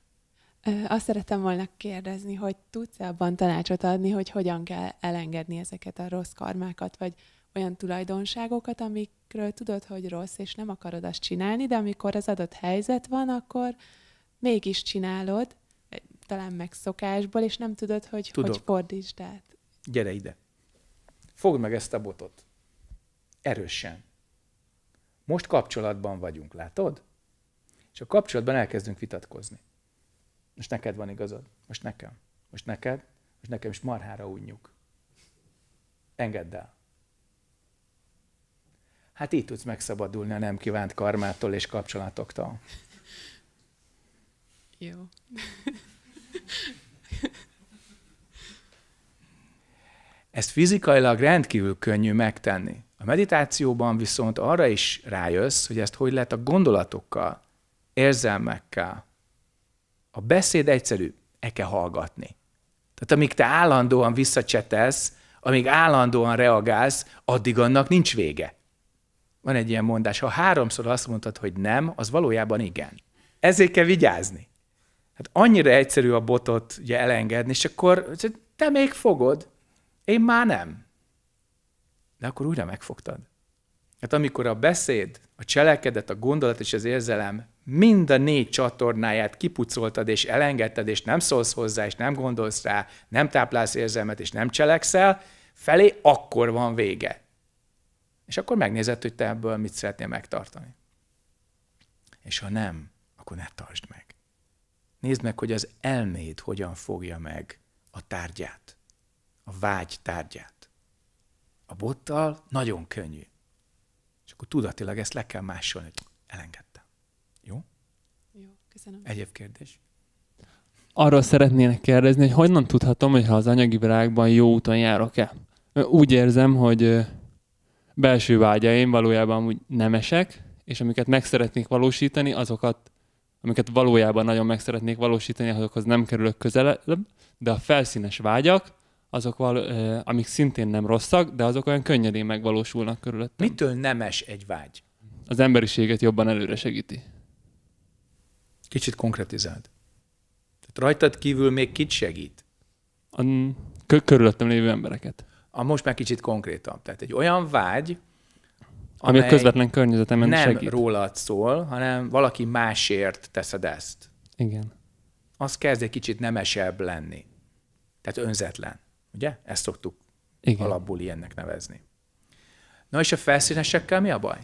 Azt szerettem volna kérdezni, hogy tudsz-e abban tanácsot adni, hogy hogyan kell elengedni ezeket a rossz karmákat, vagy olyan tulajdonságokat, amikről tudod, hogy rossz, és nem akarod azt csinálni, de amikor az adott helyzet van, akkor mégis csinálod, eh, talán megszokásból, és nem tudod, hogy Tudok. hogy fordítsd át. Gyere ide. Fogd meg ezt a botot. Erősen. Most kapcsolatban vagyunk, látod? És a kapcsolatban elkezdünk vitatkozni. Most neked van igazad, most nekem, most neked, most nekem is marhára unjuk. Engedd el. Hát így tudsz megszabadulni a nem kívánt karmától és kapcsolatoktól. Jó. Ezt fizikailag rendkívül könnyű megtenni. A meditációban viszont arra is rájössz, hogy ezt hogy lehet a gondolatokkal, érzelmekkel. A beszéd egyszerű, e kell hallgatni. Tehát amíg te állandóan visszacsetelsz, amíg állandóan reagálsz, addig annak nincs vége. Van egy ilyen mondás, ha háromszor azt mondtad, hogy nem, az valójában igen. Ezért kell vigyázni. Hát annyira egyszerű a botot ugye elengedni, és akkor te még fogod, én már nem. De akkor újra megfogtad. Hát amikor a beszéd, a cselekedet, a gondolat és az érzelem mind a négy csatornáját kipucoltad és elengedted, és nem szólsz hozzá, és nem gondolsz rá, nem táplálsz érzelmet, és nem cselekszel, felé akkor van vége. És akkor megnézed, hogy te ebből mit szeretnél megtartani. És ha nem, akkor ne tartsd meg. Nézd meg, hogy az elméd hogyan fogja meg a tárgyát, a vágy tárgyát. A bottal nagyon könnyű. És akkor tudatilag ezt le kell másolni, hogy elengedtem. Jó? Jó, köszönöm. Egyéb kérdés? Arról szeretnének kérdezni, hogy honnan tudhatom, hogy ha az anyagi világban jó úton járok-e? Úgy érzem, hogy belső vágyaim valójában úgy nemesek, és amiket meg szeretnék valósítani, azokat, amiket valójában nagyon meg szeretnék valósítani, azokhoz nem kerülök közelebb, de a felszínes vágyak, azok, val, amik szintén nem rosszak, de azok olyan könnyedén megvalósulnak körülöttem. Mitől nemes egy vágy? Az emberiséget jobban előre segíti. Kicsit konkretizáld. Tehát rajtad kívül még kit segít? A körülöttem lévő embereket a most már kicsit konkrétabb. Tehát egy olyan vágy, ami a közvetlen környezetemen nem segít. rólad szól, hanem valaki másért teszed ezt. Igen. Az kezd egy kicsit nemesebb lenni. Tehát önzetlen. Ugye? Ezt szoktuk Igen. alapból ilyennek nevezni. Na és a felszínesekkel mi a baj?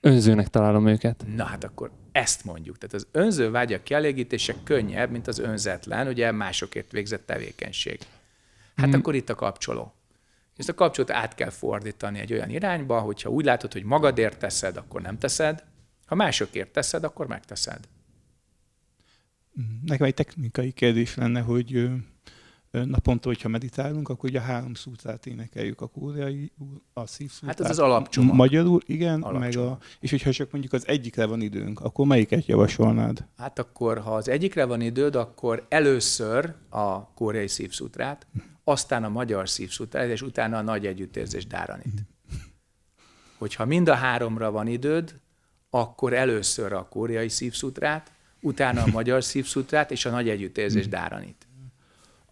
Önzőnek találom őket. Na hát akkor ezt mondjuk. Tehát az önző vágyak kielégítése könnyebb, mint az önzetlen, ugye másokért végzett tevékenység. Hát hmm. akkor itt a kapcsoló. Ezt a kapcsolót át kell fordítani egy olyan irányba, hogyha úgy látod, hogy magadért teszed, akkor nem teszed, ha másokért teszed, akkor megteszed. Mm. Nekem egy technikai kérdés lenne, hogy naponta, hogyha meditálunk, akkor ugye a három szútrát énekeljük, a kóreai, a szívszútrát. Hát ez az alapcsomag. Magyarul, igen. Alapcsomag. Meg a, és hogyha csak mondjuk az egyikre van időnk, akkor melyiket javasolnád? Hát akkor, ha az egyikre van időd, akkor először a kóreai szívszútrát, aztán a magyar szívszútrát, és utána a nagy együttérzés dáranit. Hogyha mind a háromra van időd, akkor először a kóreai szívszútrát, utána a magyar szívszútrát, és a nagy együttérzés dáranit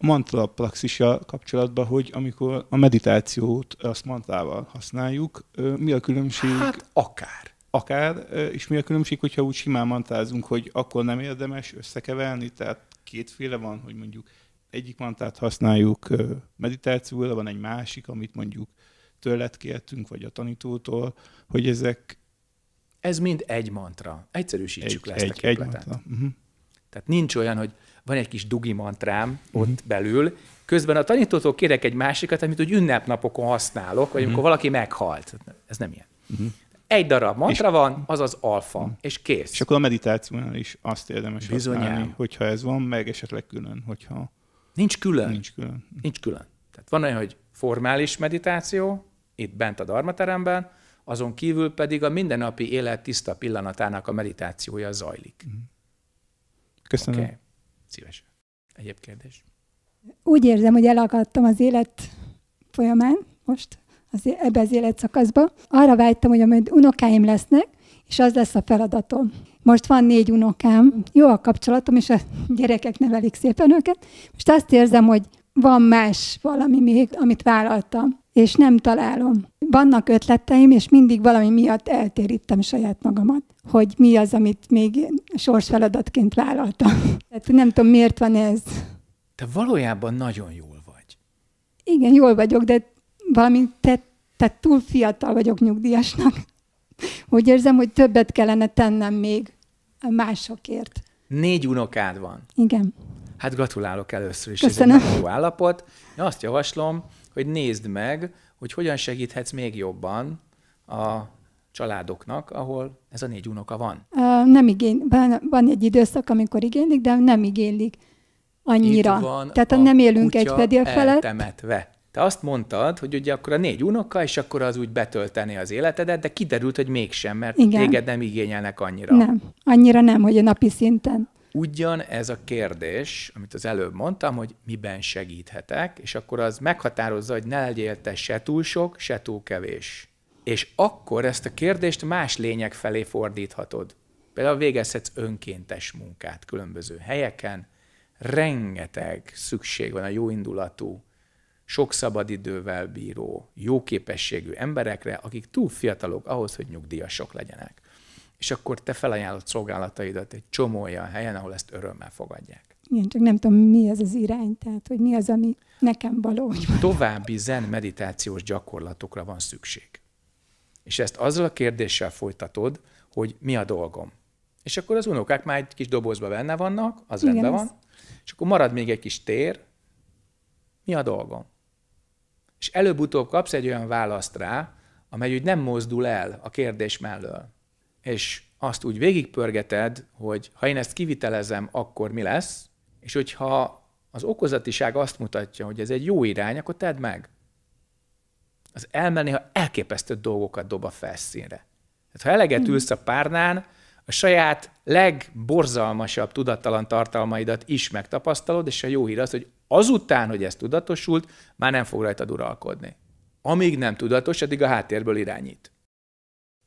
a mantra praxissal kapcsolatban, hogy amikor a meditációt azt mantrával használjuk, mi a különbség? Hát akár. Akár, és mi a különbség, hogyha úgy simán mantrázunk, hogy akkor nem érdemes összekeverni, tehát kétféle van, hogy mondjuk egyik mantát használjuk meditációra, van egy másik, amit mondjuk tőled kértünk, vagy a tanítótól, hogy ezek... Ez mind egy mantra. Egyszerűsítsük egy, le ezt egy, a Egy mantra. Uh-huh. Tehát nincs olyan, hogy van egy kis dugi mantrám mhm. ott mm-hmm. belül, közben a tanítótól kérek egy másikat, amit úgy ünnepnapokon használok, vagy mm-hmm. amikor mhm. valaki meghalt. Ez nem ilyen. Mm-hmm. Egy darab mantra és, van, az az alfa, mm. és kész. És akkor a meditációnál is azt érdemes Bizonyám. használni, hogyha ez van, meg esetleg külön, hogyha... Nincs külön. Nincs külön. Nincs külön. Tehát van olyan, hogy formális meditáció, itt bent a darmateremben, azon kívül pedig a mindennapi élet tiszta pillanatának a meditációja zajlik. Mhm. Köszönöm. Okay. Szívesen. Egyéb kérdés? Úgy érzem, hogy elakadtam az élet folyamán most, az, ebbe az életszakaszba. Arra vágytam, hogy amint unokáim lesznek, és az lesz a feladatom. Most van négy unokám, jó a kapcsolatom, és a gyerekek nevelik szépen őket. Most azt érzem, hogy van más valami még, amit vállaltam, és nem találom vannak ötleteim, és mindig valami miatt eltérítem saját magamat, hogy mi az, amit még sorsfeladatként vállaltam. Tehát nem tudom, miért van ez. Te valójában nagyon jól vagy. Igen, jól vagyok, de valami te, te túl fiatal vagyok nyugdíjasnak. Úgy érzem, hogy többet kellene tennem még másokért. Négy unokád van. Igen. Hát gratulálok először is, Köszönöm. ez egy jó állapot. Én azt javaslom, hogy nézd meg, hogy hogyan segíthetsz még jobban a családoknak, ahol ez a négy unoka van. Nem igény, van egy időszak, amikor igénylik, de nem igénylik annyira. Itt van Tehát a nem élünk egy fedél felett. Eltemetve. Te azt mondtad, hogy ugye akkor a négy unoka, és akkor az úgy betölteni az életedet, de kiderült, hogy mégsem, mert Igen. téged nem igényelnek annyira. Nem, annyira nem, hogy a napi szinten ugyan ez a kérdés, amit az előbb mondtam, hogy miben segíthetek, és akkor az meghatározza, hogy ne legyél te se túl sok, se túl kevés. És akkor ezt a kérdést más lények felé fordíthatod. Például végezhetsz önkéntes munkát különböző helyeken, rengeteg szükség van a jóindulatú, sok szabadidővel bíró, jó képességű emberekre, akik túl fiatalok ahhoz, hogy nyugdíjasok legyenek és akkor te felajánlod szolgálataidat egy csomó olyan helyen, ahol ezt örömmel fogadják. Igen, csak nem tudom, mi az az irány, tehát hogy mi az, ami nekem való. Hogy További zen meditációs gyakorlatokra van szükség. És ezt azzal a kérdéssel folytatod, hogy mi a dolgom. És akkor az unokák már egy kis dobozba benne vannak, az Igen, rendben az... van, és akkor marad még egy kis tér, mi a dolgom. És előbb-utóbb kapsz egy olyan választ rá, amely úgy nem mozdul el a kérdés mellől és azt úgy végigpörgeted, hogy ha én ezt kivitelezem, akkor mi lesz, és hogyha az okozatiság azt mutatja, hogy ez egy jó irány, akkor tedd meg. Az elmenni, ha elképesztő dolgokat dob a felszínre. Tehát ha eleget mhm. ülsz a párnán, a saját legborzalmasabb tudattalan tartalmaidat is megtapasztalod, és a jó hír az, hogy azután, hogy ez tudatosult, már nem fog rajtad uralkodni. Amíg nem tudatos, addig a háttérből irányít.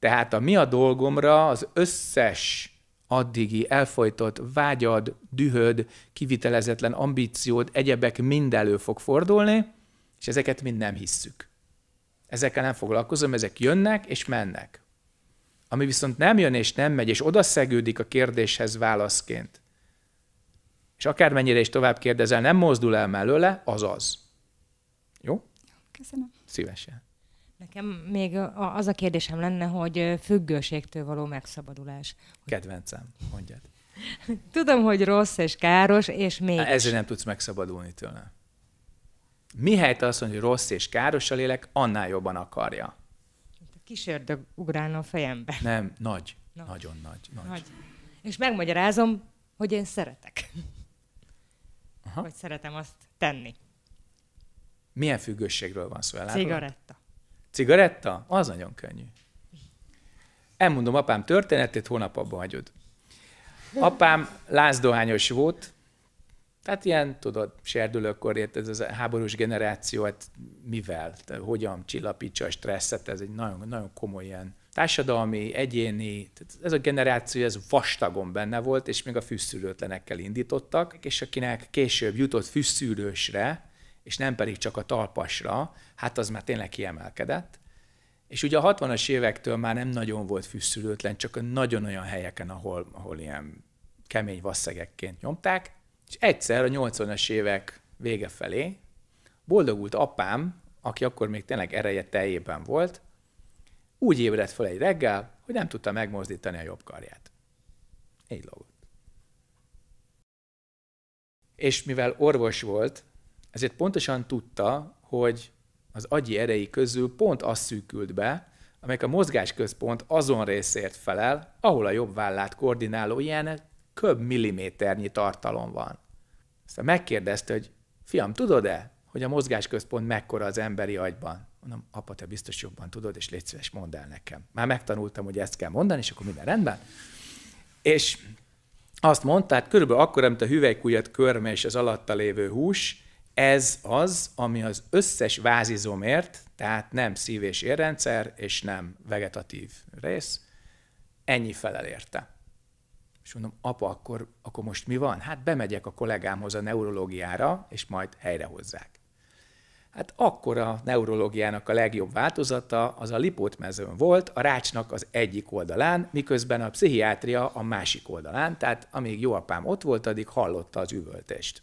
Tehát a mi a dolgomra az összes addigi elfolytott vágyad, dühöd, kivitelezetlen ambíciód, egyebek mind elő fog fordulni, és ezeket mind nem hisszük. Ezekkel nem foglalkozom, ezek jönnek és mennek. Ami viszont nem jön és nem megy, és odaszegődik a kérdéshez válaszként, és akármennyire is tovább kérdezel, nem mozdul el mellőle, az az. Jó? Köszönöm. Szívesen. Nekem még az a kérdésem lenne, hogy függőségtől való megszabadulás. Kedvencem, mondjad. Tudom, hogy rossz és káros, és még. Ezért nem tudsz megszabadulni tőle. Mihelyt azt mondja, hogy rossz és káros a lélek, annál jobban akarja. A kis ördög ugrálna a fejembe. Nem, nagy. nagy. Nagyon nagy, nagy. nagy. És megmagyarázom, hogy én szeretek. Aha. Hogy szeretem azt tenni. Milyen függőségről van szó? Elárulod? Cigaretta. Cigaretta? Az nagyon könnyű. Elmondom apám történetét, hónap abban hagyod. Apám lázdohányos volt, tehát ilyen, tudod, serdülőkor ért ez a háborús generáció, hát mivel, Te hogyan csillapítsa a stresszet, ez egy nagyon, nagyon komoly ilyen társadalmi, egyéni, tehát ez a generáció, ez vastagon benne volt, és még a fűszűrőtlenekkel indítottak, és akinek később jutott fűszűrősre, és nem pedig csak a talpasra, hát az már tényleg kiemelkedett. És ugye a 60-as évektől már nem nagyon volt fűszülőtlen, csak a nagyon olyan helyeken, ahol, ahol ilyen kemény vasszegekként nyomták, és egyszer a 80-as évek vége felé boldogult apám, aki akkor még tényleg ereje teljében volt, úgy ébredt fel egy reggel, hogy nem tudta megmozdítani a jobb karját. Így lógott. És mivel orvos volt, ezért pontosan tudta, hogy az agyi erei közül pont az szűkült be, amelyek a mozgásközpont azon részért felel, ahol a jobb vállát koordináló ilyen köbb milliméternyi tartalom van. Aztán megkérdezte, hogy fiam, tudod-e, hogy a mozgásközpont mekkora az emberi agyban? Mondom, apa, te biztos jobban tudod, és légy szíves, mondd el nekem. Már megtanultam, hogy ezt kell mondani, és akkor minden rendben. És azt mondta, hát körülbelül akkor, mint a hüvelykújat körme és az alatta lévő hús, ez az, ami az összes vázizomért, tehát nem szív- és érrendszer, és nem vegetatív rész, ennyi felel érte. És mondom, apa, akkor, akkor most mi van? Hát bemegyek a kollégámhoz a neurológiára, és majd helyrehozzák. Hát akkor a neurológiának a legjobb változata az a lipótmezőn volt, a rácsnak az egyik oldalán, miközben a pszichiátria a másik oldalán, tehát amíg jó apám ott volt, addig hallotta az üvöltést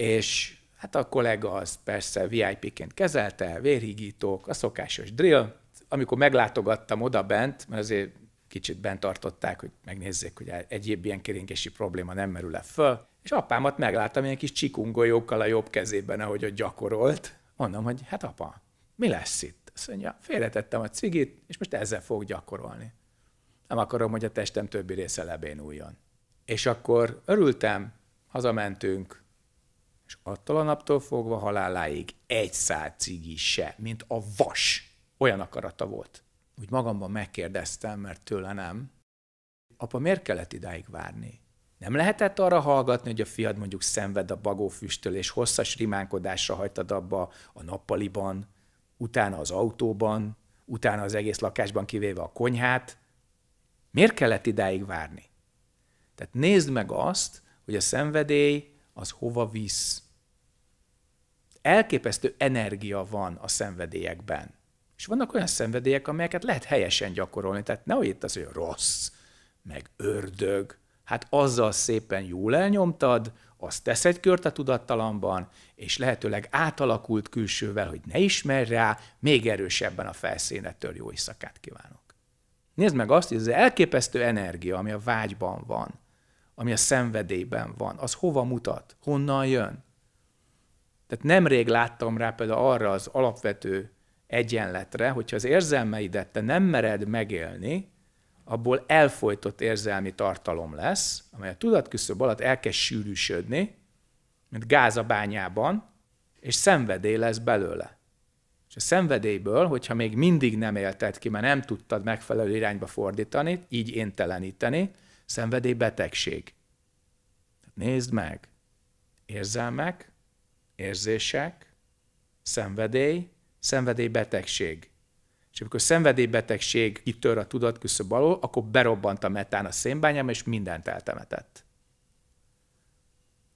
és hát a kollega az persze VIP-ként kezelte, vérhigítók, a szokásos drill. Amikor meglátogattam oda bent, mert azért kicsit bent tartották, hogy megnézzék, hogy egyéb ilyen keringési probléma nem merül-e föl, és apámat megláttam ilyen kis csikungolyókkal a jobb kezében, ahogy ott gyakorolt. Mondom, hogy hát apa, mi lesz itt? Azt mondja, félretettem a cigit, és most ezzel fog gyakorolni. Nem akarom, hogy a testem többi része lebénuljon. És akkor örültem, hazamentünk, és attól a naptól fogva haláláig egy szál cigi se, mint a vas. Olyan akarata volt. Úgy magamban megkérdeztem, mert tőle nem. Apa, miért kellett idáig várni? Nem lehetett arra hallgatni, hogy a fiad mondjuk szenved a bagófüstől, és hosszas rimánkodásra hagytad abba a nappaliban, utána az autóban, utána az egész lakásban kivéve a konyhát. Miért kellett idáig várni? Tehát nézd meg azt, hogy a szenvedély az hova visz. Elképesztő energia van a szenvedélyekben. És vannak olyan szenvedélyek, amelyeket lehet helyesen gyakorolni. Tehát ne itt az, hogy rossz, meg ördög. Hát azzal szépen jól elnyomtad, azt tesz egy kört a tudattalamban, és lehetőleg átalakult külsővel, hogy ne ismerj rá, még erősebben a felszínettől jó éjszakát kívánok. Nézd meg azt, hogy ez az elképesztő energia, ami a vágyban van, ami a szenvedélyben van, az hova mutat, honnan jön. Tehát nemrég láttam rá például arra az alapvető egyenletre, hogyha az érzelmeidet te nem mered megélni, abból elfolytott érzelmi tartalom lesz, amely a tudatküszöb alatt elkezd sűrűsödni, mint gáz a bányában, és szenvedély lesz belőle. És a szenvedélyből, hogyha még mindig nem élted ki, mert nem tudtad megfelelő irányba fordítani, így énteleníteni, szenvedély, betegség. Nézd meg. Érzelmek, érzések, szenvedély, szenvedélybetegség. betegség. És amikor szenvedélybetegség kitör a tudatküszöb alól, akkor berobbant a metán a szénbányám, és mindent eltemetett.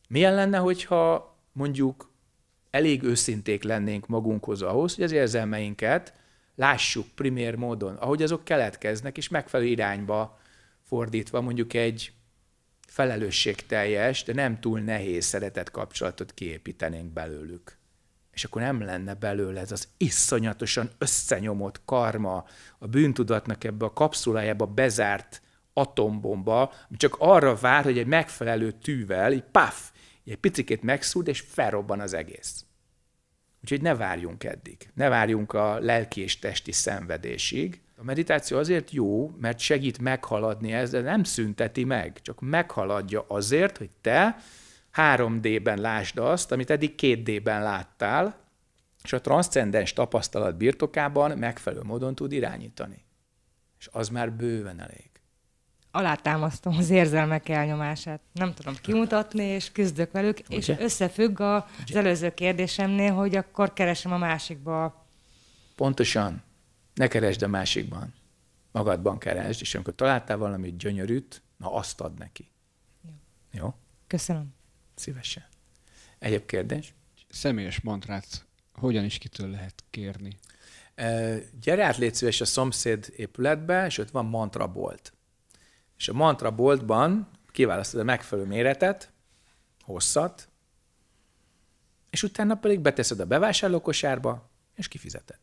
Milyen lenne, hogyha mondjuk elég őszinték lennénk magunkhoz ahhoz, hogy az érzelmeinket lássuk primér módon, ahogy azok keletkeznek, és megfelelő irányba fordítva mondjuk egy felelősségteljes, de nem túl nehéz szeretett kapcsolatot kiépítenénk belőlük. És akkor nem lenne belőle ez az iszonyatosan összenyomott karma, a bűntudatnak ebbe a kapszulájába bezárt atombomba, ami csak arra vár, hogy egy megfelelő tűvel, így paf, egy picikét megszúd, és felrobban az egész. Úgyhogy ne várjunk eddig, ne várjunk a lelki és testi szenvedésig, a meditáció azért jó, mert segít meghaladni ezt, de nem szünteti meg, csak meghaladja azért, hogy te 3D-ben lásd azt, amit eddig 2D-ben láttál, és a transzcendens tapasztalat birtokában megfelelő módon tud irányítani. És az már bőven elég. Alátámasztom az érzelmek elnyomását. Nem tudom kimutatni, és küzdök velük, Ugye? és összefügg az Ugye? előző kérdésemnél, hogy akkor keresem a másikba. Pontosan. Ne keresd a másikban, magadban keresd, és amikor találtál valamit gyönyörűt, na azt ad neki. Jó? Jó? Köszönöm. Szívesen. Egyéb kérdés? Személyes mantrát hogyan is kitől lehet kérni? E, gyere át, légy szíves a szomszéd épületbe, és ott van mantrabolt. És a mantraboltban kiválasztod a megfelelő méretet, hosszat, és utána pedig beteszed a bevásárlókosárba, és kifizeted.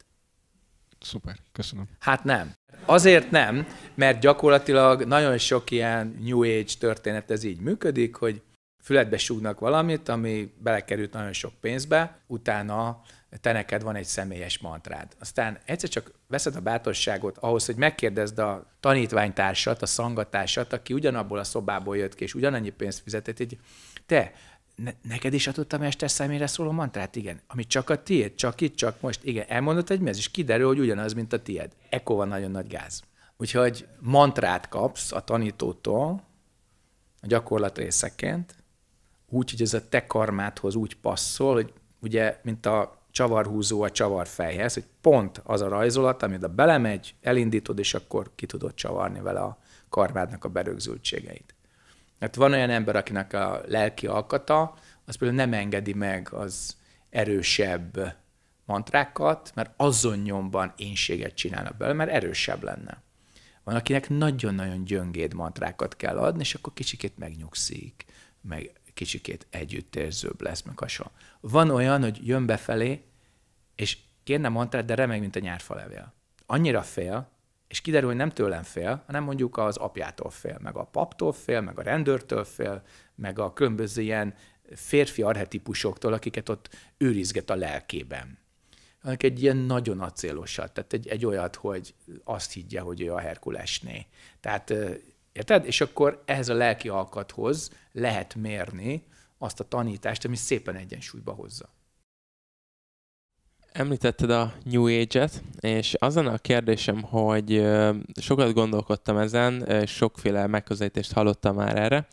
Szuper, köszönöm. Hát nem. Azért nem, mert gyakorlatilag nagyon sok ilyen New Age történet ez így működik, hogy füledbe súgnak valamit, ami belekerült nagyon sok pénzbe, utána te neked van egy személyes mantrád. Aztán egyszer csak veszed a bátorságot ahhoz, hogy megkérdezd a tanítványtársat, a szangatársat, aki ugyanabból a szobából jött ki, és ugyanannyi pénzt fizetett, így te, ne, neked is adott a mester személyre szóló mantrát? Igen. Ami csak a tiéd, csak itt, csak most. Igen, elmondott egy mez, és kiderül, hogy ugyanaz, mint a tiéd. Ekkor van nagyon nagy gáz. Úgyhogy mantrát kapsz a tanítótól, a gyakorlat részeként, úgy, hogy ez a te karmádhoz úgy passzol, hogy ugye, mint a csavarhúzó a csavarfejhez, hogy pont az a rajzolat, amit a belemegy, elindítod, és akkor ki tudod csavarni vele a karmádnak a berögzültségeit. Mert van olyan ember, akinek a lelki alkata, az például nem engedi meg az erősebb mantrákat, mert azon nyomban énséget csinálnak belőle, mert erősebb lenne. Van, akinek nagyon-nagyon gyöngéd mantrákat kell adni, és akkor kicsikét megnyugszik, meg kicsikét együttérzőbb lesz, meg hasonló. Van olyan, hogy jön befelé, és kérne mantrát, de remeg, mint a nyárfalevél. Annyira fél, és kiderül, hogy nem tőlem fél, hanem mondjuk az apjától fél, meg a paptól fél, meg a rendőrtől fél, meg a különböző ilyen férfi arhetipusoktól, akiket ott őrizget a lelkében. Annak egy ilyen nagyon acélosat, tehát egy, egy olyat, hogy azt higgye, hogy ő a Herkulesné. Tehát Érted? És akkor ehhez a lelki alkathoz lehet mérni azt a tanítást, ami szépen egyensúlyba hozza. Említetted a New Age-et, és az a kérdésem, hogy sokat gondolkodtam ezen, sokféle megközelítést hallottam már erre,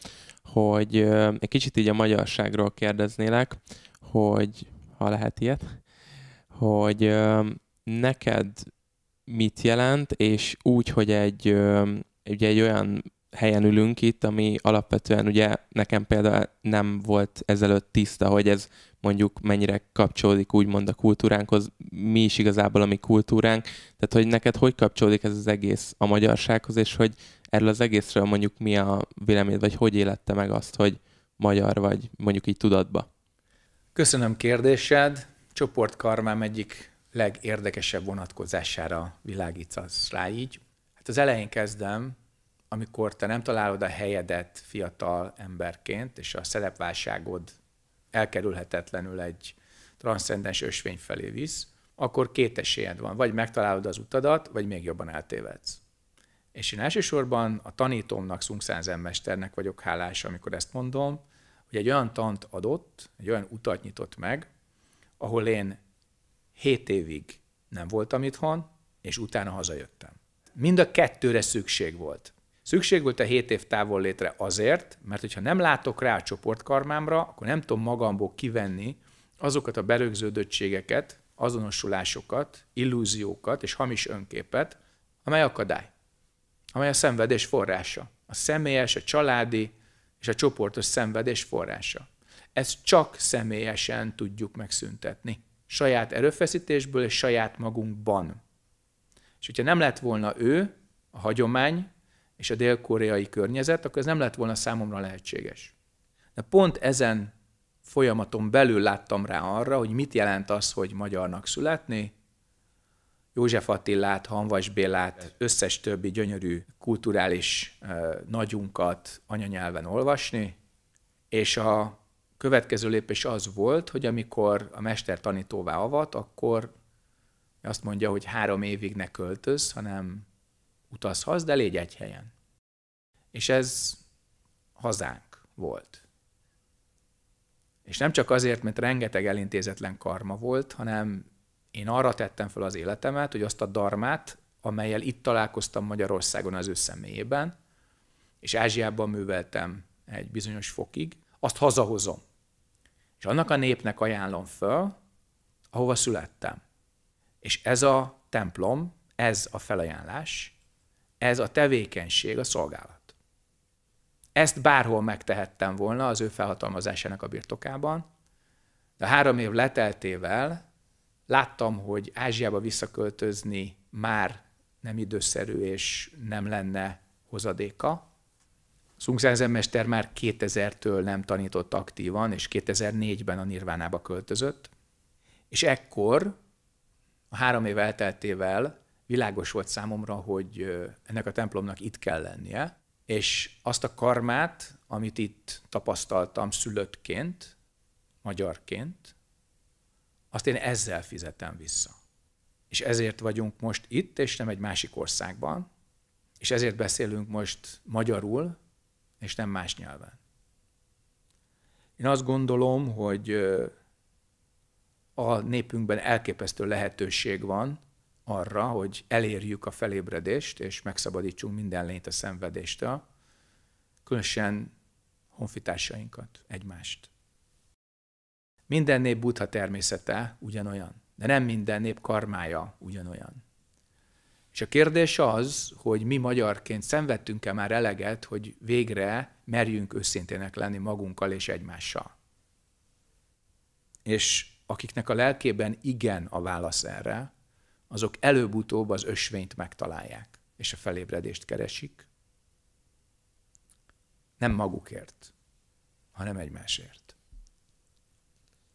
hogy egy kicsit így a magyarságról kérdeznélek, hogy ha lehet ilyet, hogy neked mit jelent, és úgy, hogy egy, ugye egy olyan helyen ülünk itt, ami alapvetően ugye nekem például nem volt ezelőtt tiszta, hogy ez mondjuk mennyire kapcsolódik úgymond a kultúránkhoz, mi is igazából a mi kultúránk, tehát hogy neked hogy kapcsolódik ez az egész a magyarsághoz, és hogy erről az egészről mondjuk mi a véleményed, vagy hogy élette meg azt, hogy magyar vagy mondjuk így tudatba? Köszönöm kérdésed. Csoport karmám egyik legérdekesebb vonatkozására világítasz rá így. Hát az elején kezdem, amikor te nem találod a helyedet fiatal emberként, és a szerepválságod elkerülhetetlenül egy transzcendens ösvény felé visz, akkor két esélyed van. Vagy megtalálod az utadat, vagy még jobban eltévedsz. És én elsősorban a tanítómnak, Szungszán zenmesternek vagyok hálás, amikor ezt mondom, hogy egy olyan tant adott, egy olyan utat nyitott meg, ahol én 7 évig nem voltam itthon, és utána hazajöttem. Mind a kettőre szükség volt. Szükség volt a 7 év távol létre azért, mert hogyha nem látok rá a csoportkarmámra, akkor nem tudom magamból kivenni azokat a berögződöttségeket, azonosulásokat, illúziókat és hamis önképet, amely akadály, amely a szenvedés forrása. A személyes, a családi és a csoportos szenvedés forrása. Ezt csak személyesen tudjuk megszüntetni. Saját erőfeszítésből és saját magunkban. És hogyha nem lett volna ő, a hagyomány, és a dél-koreai környezet, akkor ez nem lett volna számomra lehetséges. De pont ezen folyamaton belül láttam rá arra, hogy mit jelent az, hogy magyarnak születni, József Attillát, Hanvas Bélát, összes többi gyönyörű kulturális nagyunkat anyanyelven olvasni, és a következő lépés az volt, hogy amikor a mester tanítóvá avat, akkor azt mondja, hogy három évig ne költöz, hanem utazhatsz, de légy egy helyen. És ez hazánk volt. És nem csak azért, mert rengeteg elintézetlen karma volt, hanem én arra tettem fel az életemet, hogy azt a darmát, amelyel itt találkoztam Magyarországon az ő személyében, és Ázsiában műveltem egy bizonyos fokig, azt hazahozom. És annak a népnek ajánlom föl, ahova születtem. És ez a templom, ez a felajánlás, ez a tevékenység a szolgálat. Ezt bárhol megtehettem volna az ő felhatalmazásának a birtokában, de három év leteltével láttam, hogy Ázsiába visszaköltözni már nem időszerű és nem lenne hozadéka. Sung mester már 2000-től nem tanított aktívan, és 2004-ben a Nirvánába költözött, és ekkor, a három év elteltével világos volt számomra, hogy ennek a templomnak itt kell lennie, és azt a karmát, amit itt tapasztaltam szülöttként, magyarként, azt én ezzel fizetem vissza. És ezért vagyunk most itt, és nem egy másik országban, és ezért beszélünk most magyarul, és nem más nyelven. Én azt gondolom, hogy a népünkben elképesztő lehetőség van, arra, hogy elérjük a felébredést, és megszabadítsunk minden lényt a szenvedéstől, különösen honfitársainkat, egymást. Minden nép buddha természete ugyanolyan, de nem minden nép karmája ugyanolyan. És a kérdés az, hogy mi magyarként szenvedtünk-e már eleget, hogy végre merjünk őszintének lenni magunkkal és egymással. És akiknek a lelkében igen a válasz erre, azok előbb-utóbb az ösvényt megtalálják, és a felébredést keresik. Nem magukért, hanem egymásért.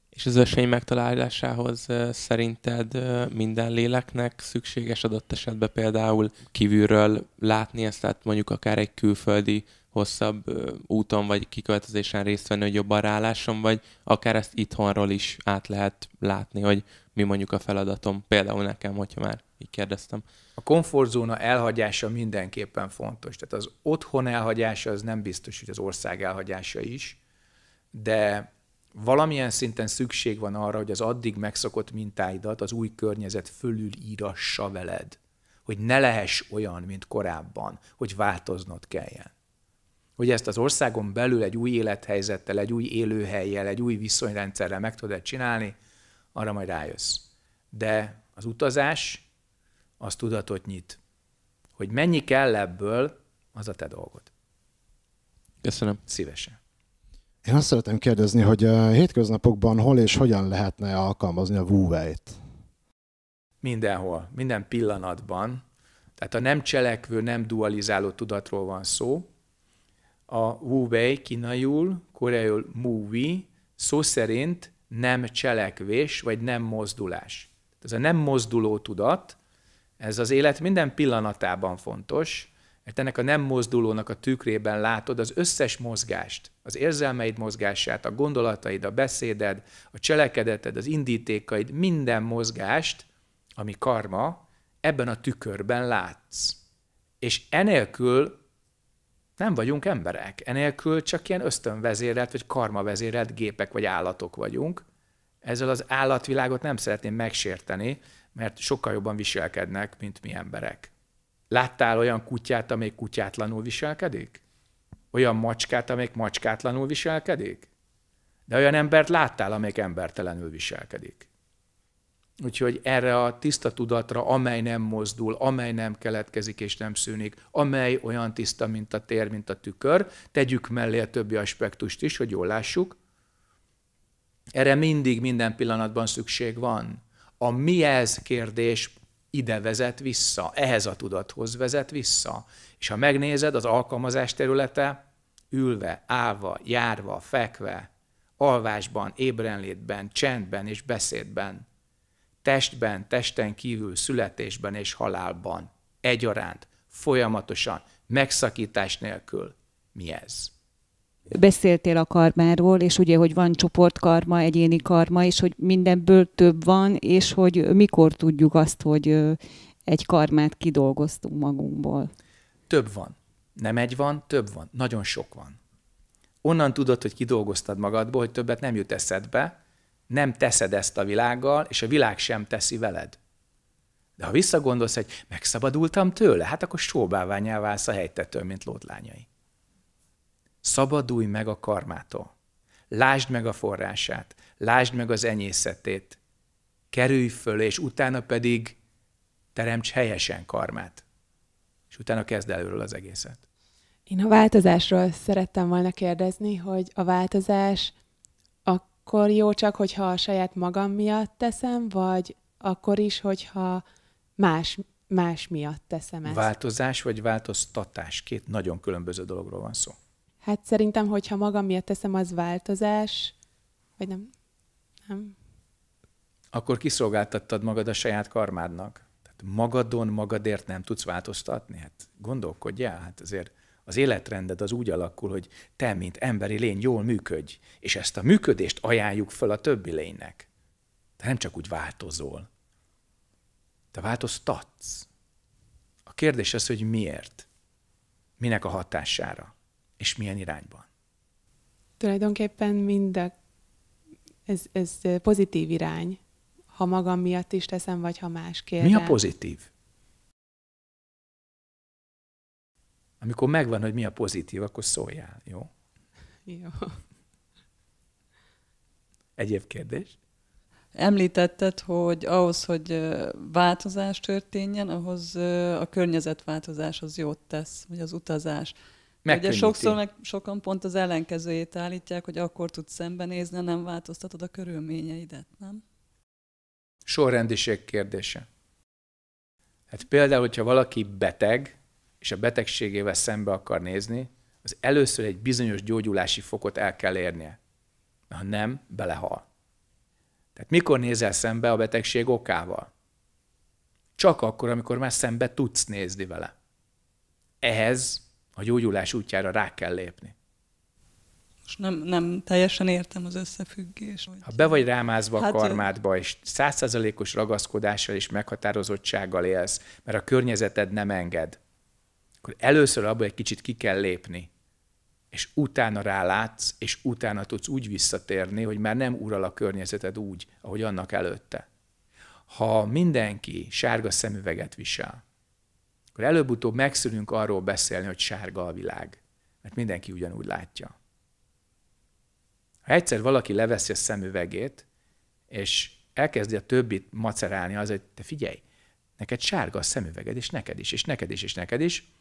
És az ösvény megtalálásához szerinted minden léleknek szükséges adott esetben például kívülről látni ezt, tehát mondjuk akár egy külföldi hosszabb úton vagy kiköltözésen részt venni, hogy jobban ráláson, vagy akár ezt itthonról is át lehet látni, hogy mi mondjuk a feladatom, például nekem, hogyha már így kérdeztem. A komfortzóna elhagyása mindenképpen fontos. Tehát az otthon elhagyása az nem biztos, hogy az ország elhagyása is, de valamilyen szinten szükség van arra, hogy az addig megszokott mintáidat az új környezet fölül írassa veled. Hogy ne lehess olyan, mint korábban, hogy változnod kelljen. Hogy ezt az országon belül egy új élethelyzettel, egy új élőhelyjel, egy új viszonyrendszerrel meg tudod csinálni, arra majd rájössz. De az utazás, az tudatot nyit. Hogy mennyi kell ebből, az a te dolgod. Köszönöm. Szívesen. Én azt szeretném kérdezni, hogy a hétköznapokban hol és hogyan lehetne alkalmazni a vúveit? Mindenhol, minden pillanatban. Tehát a nem cselekvő, nem dualizáló tudatról van szó. A Wu-Wei kínaiul, koreaiul mu szó szerint nem cselekvés, vagy nem mozdulás. Ez a nem mozduló tudat, ez az élet minden pillanatában fontos, mert ennek a nem mozdulónak a tükrében látod az összes mozgást, az érzelmeid mozgását, a gondolataid, a beszéded, a cselekedeted, az indítékaid, minden mozgást, ami karma, ebben a tükörben látsz. És enélkül nem vagyunk emberek. Enélkül csak ilyen ösztönvezérelt, vagy karmavezérelt gépek, vagy állatok vagyunk. Ezzel az állatvilágot nem szeretném megsérteni, mert sokkal jobban viselkednek, mint mi emberek. Láttál olyan kutyát, amely kutyátlanul viselkedik? Olyan macskát, amelyik macskátlanul viselkedik? De olyan embert láttál, amelyik embertelenül viselkedik? Úgyhogy erre a tiszta tudatra, amely nem mozdul, amely nem keletkezik és nem szűnik, amely olyan tiszta, mint a tér, mint a tükör, tegyük mellé a többi aspektust is, hogy jól lássuk. Erre mindig, minden pillanatban szükség van. A mi ez kérdés ide vezet vissza, ehhez a tudathoz vezet vissza. És ha megnézed, az alkalmazás területe ülve, állva, járva, fekve, alvásban, ébrenlétben, csendben és beszédben – testben, testen kívül, születésben és halálban, egyaránt, folyamatosan, megszakítás nélkül. Mi ez? Beszéltél a karmáról, és ugye, hogy van csoportkarma, egyéni karma, és hogy mindenből több van, és hogy mikor tudjuk azt, hogy egy karmát kidolgoztunk magunkból. Több van. Nem egy van, több van. Nagyon sok van. Onnan tudod, hogy kidolgoztad magadból, hogy többet nem jut eszedbe, nem teszed ezt a világgal, és a világ sem teszi veled. De ha visszagondolsz, hogy megszabadultam tőle, hát akkor sóbáványá válsz a helytetől, mint lótlányai. Szabadulj meg a karmától. Lásd meg a forrását, lásd meg az enyészetét, kerülj föl, és utána pedig teremts helyesen karmát. És utána kezd előről az egészet. Én a változásról szerettem volna kérdezni, hogy a változás akkor jó csak, hogyha a saját magam miatt teszem, vagy akkor is, hogyha más, más miatt teszem ezt. Változás vagy változtatás? Két nagyon különböző dologról van szó. Hát szerintem, hogyha magam miatt teszem, az változás, vagy nem? Nem. Akkor kiszolgáltattad magad a saját karmádnak. Tehát magadon, magadért nem tudsz változtatni? Hát gondolkodj el, hát azért az életrended az úgy alakul, hogy te, mint emberi lény, jól működj, és ezt a működést ajánljuk fel a többi lénynek. Te nem csak úgy változol. Te változtatsz. A kérdés az, hogy miért, minek a hatására, és milyen irányban. Tulajdonképpen mind a, ez, ez pozitív irány, ha magam miatt is teszem, vagy ha más másképp. Mi a pozitív? Amikor megvan, hogy mi a pozitív, akkor szóljál, jó? Jó. Egyéb kérdés? Említetted, hogy ahhoz, hogy változás történjen, ahhoz a környezetváltozás az jót tesz, vagy az utazás. Ugye sokszor meg sokan pont az ellenkezőjét állítják, hogy akkor tudsz szembenézni, nem változtatod a körülményeidet, nem? Sorrendiség kérdése. Hát például, hogyha valaki beteg, és a betegségével szembe akar nézni, az először egy bizonyos gyógyulási fokot el kell érnie. Ha nem, belehal. Tehát mikor nézel szembe a betegség okával? Csak akkor, amikor már szembe tudsz nézni vele. Ehhez a gyógyulás útjára rá kell lépni. Most nem, nem teljesen értem az összefüggést. Hogy... Ha be vagy rámázva hát a karmádba, és százszerzalékos ragaszkodással és meghatározottsággal élsz, mert a környezeted nem enged, akkor először abból egy kicsit ki kell lépni, és utána rálátsz, és utána tudsz úgy visszatérni, hogy már nem ural a környezeted úgy, ahogy annak előtte. Ha mindenki sárga szemüveget visel, akkor előbb-utóbb megszülünk arról beszélni, hogy sárga a világ, mert mindenki ugyanúgy látja. Ha egyszer valaki leveszi a szemüvegét, és elkezdi a többit macerálni, az, hogy te figyelj, neked sárga a szemüveged, és neked is, és neked is, és neked is,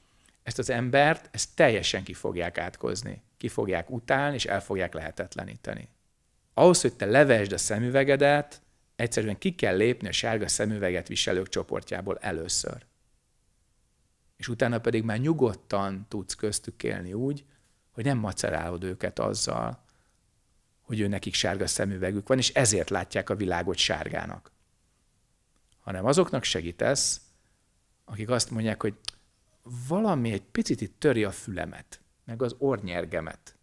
ezt az embert, ezt teljesen ki fogják átkozni, ki fogják utálni, és el fogják lehetetleníteni. Ahhoz, hogy te levesd a szemüvegedet, egyszerűen ki kell lépni a sárga szemüveget viselők csoportjából először. És utána pedig már nyugodtan tudsz köztük élni úgy, hogy nem macerálod őket azzal, hogy ő nekik sárga szemüvegük van, és ezért látják a világot sárgának. Hanem azoknak segítesz, akik azt mondják, hogy valami egy picit itt töri a fülemet, meg az ornyergemet.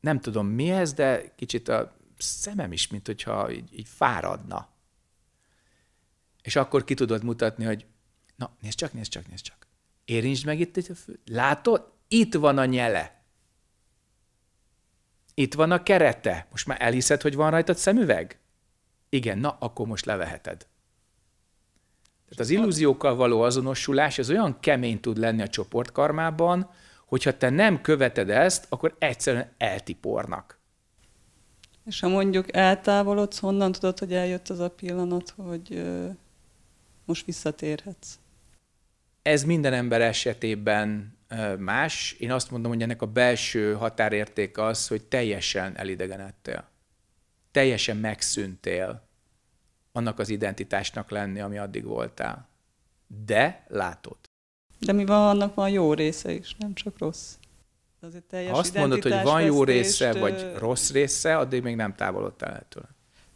Nem tudom mi ez, de kicsit a szemem is, mint hogyha így, így fáradna. És akkor ki tudod mutatni, hogy na, nézd csak, nézd csak, nézd csak. Érintsd meg itt egy a fül. Látod? Itt van a nyele. Itt van a kerete. Most már elhiszed, hogy van rajtad szemüveg? Igen, na, akkor most leveheted. Tehát az illúziókkal való azonosulás, ez olyan kemény tud lenni a csoportkarmában, hogyha te nem követed ezt, akkor egyszerűen eltipornak. És ha mondjuk eltávolodsz, honnan tudod, hogy eljött az a pillanat, hogy most visszatérhetsz? Ez minden ember esetében más. Én azt mondom, hogy ennek a belső határértéke az, hogy teljesen elidegenedtél. Teljesen megszűntél annak az identitásnak lenni, ami addig voltál. De látod. De mi van, annak van jó része is, nem csak rossz. Azért teljes ha azt mondod, hogy van jó része, vagy rossz része, addig még nem távolodtál ettől.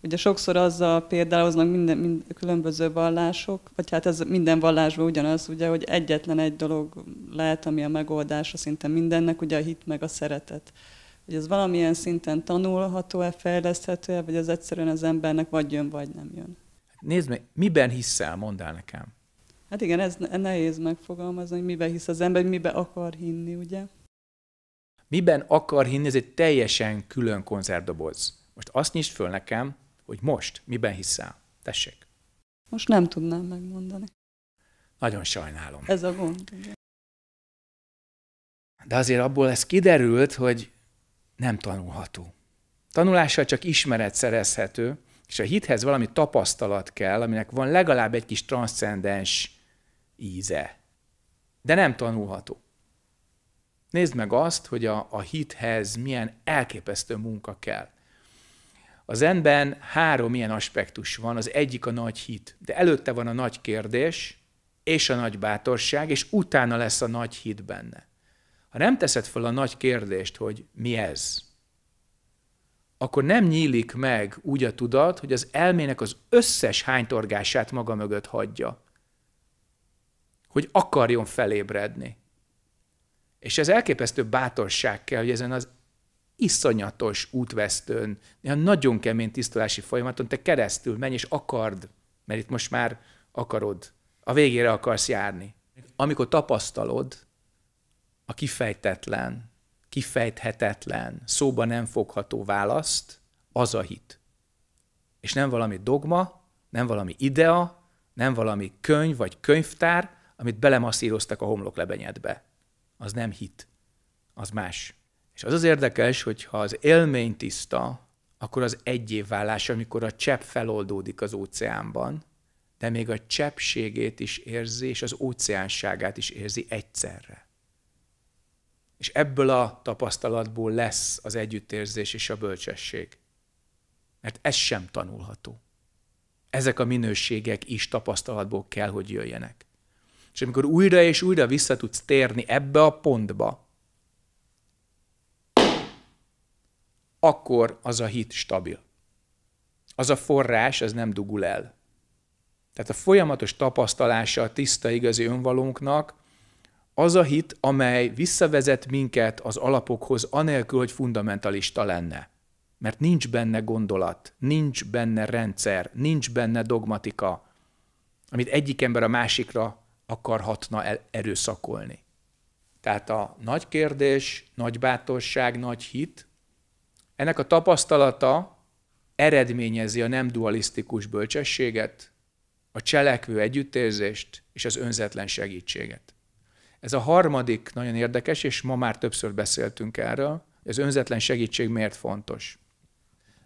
Ugye sokszor azzal példáloznak minden, minden különböző vallások, vagy hát ez minden vallásban ugyanaz, ugye, hogy egyetlen egy dolog lehet, ami a megoldása szinte mindennek, ugye a hit meg a szeretet hogy ez valamilyen szinten tanulható-e, fejleszthető-e, vagy az egyszerűen az embernek vagy jön, vagy nem jön. Hát nézd meg, miben hiszel, el nekem. Hát igen, ez nehéz megfogalmazni, hogy miben hisz az ember, hogy miben akar hinni, ugye? Miben akar hinni, ez egy teljesen külön konzervdoboz. Most azt nyisd föl nekem, hogy most miben hiszel. Tessék. Most nem tudnám megmondani. Nagyon sajnálom. Ez a gond. Ugye? De azért abból ez kiderült, hogy nem tanulható. Tanulással csak ismeret szerezhető, és a hithez valami tapasztalat kell, aminek van legalább egy kis transzcendens íze. De nem tanulható. Nézd meg azt, hogy a, a hithez milyen elképesztő munka kell. Az enben három ilyen aspektus van, az egyik a nagy hit, de előtte van a nagy kérdés, és a nagy bátorság, és utána lesz a nagy hit benne. Ha nem teszed föl a nagy kérdést, hogy mi ez, akkor nem nyílik meg úgy a tudat, hogy az elmének az összes hánytorgását maga mögött hagyja. Hogy akarjon felébredni. És ez elképesztő bátorság kell, hogy ezen az iszonyatos útvesztőn, a nagyon kemény tisztulási folyamaton te keresztül menj és akard, mert itt most már akarod, a végére akarsz járni. Amikor tapasztalod, a kifejtetlen, kifejthetetlen, szóba nem fogható választ, az a hit. És nem valami dogma, nem valami idea, nem valami könyv vagy könyvtár, amit belemasszíroztak a homloklebenyedbe. Az nem hit, az más. És az az érdekes, hogy ha az élmény tiszta, akkor az egyévválás, amikor a csepp feloldódik az óceánban, de még a cseppségét is érzi, és az óceánságát is érzi egyszerre. És ebből a tapasztalatból lesz az együttérzés és a bölcsesség. Mert ez sem tanulható. Ezek a minőségek is tapasztalatból kell, hogy jöjjenek. És amikor újra és újra vissza tudsz térni ebbe a pontba, akkor az a hit stabil. Az a forrás, az nem dugul el. Tehát a folyamatos tapasztalása a tiszta igazi önvalónknak az a hit, amely visszavezet minket az alapokhoz, anélkül, hogy fundamentalista lenne. Mert nincs benne gondolat, nincs benne rendszer, nincs benne dogmatika, amit egyik ember a másikra akarhatna el erőszakolni. Tehát a nagy kérdés, nagy bátorság, nagy hit, ennek a tapasztalata eredményezi a nem dualisztikus bölcsességet, a cselekvő együttérzést és az önzetlen segítséget. Ez a harmadik nagyon érdekes, és ma már többször beszéltünk erről, hogy az önzetlen segítség miért fontos.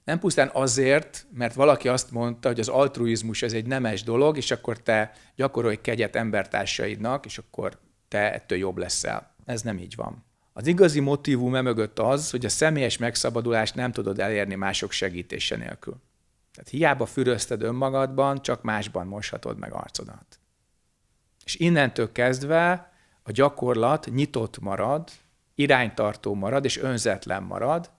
Nem pusztán azért, mert valaki azt mondta, hogy az altruizmus ez egy nemes dolog, és akkor te gyakorolj kegyet embertársaidnak, és akkor te ettől jobb leszel. Ez nem így van. Az igazi motivum emögött az, hogy a személyes megszabadulást nem tudod elérni mások segítése nélkül. Tehát hiába fürözted önmagadban, csak másban moshatod meg arcodat. És innentől kezdve a gyakorlat nyitott marad, iránytartó marad és önzetlen marad,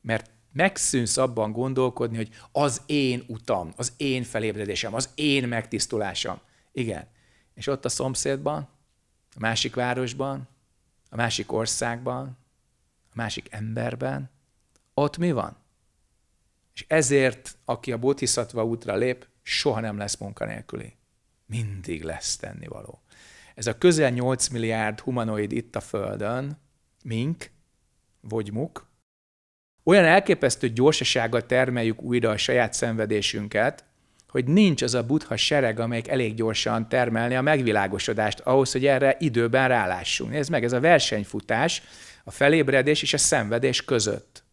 mert megszűnsz abban gondolkodni, hogy az én utam, az én felébredésem, az én megtisztulásom. Igen. És ott a szomszédban, a másik városban, a másik országban, a másik emberben, ott mi van? És ezért, aki a bodhisattva útra lép, soha nem lesz munkanélküli. Mindig lesz tennivaló. Ez a közel 8 milliárd humanoid itt a Földön, mink, vagy muk, olyan elképesztő gyorsasággal termeljük újra a saját szenvedésünket, hogy nincs az a buddha sereg, amelyik elég gyorsan termelni a megvilágosodást ahhoz, hogy erre időben rálássunk. Nézd meg, ez a versenyfutás a felébredés és a szenvedés között.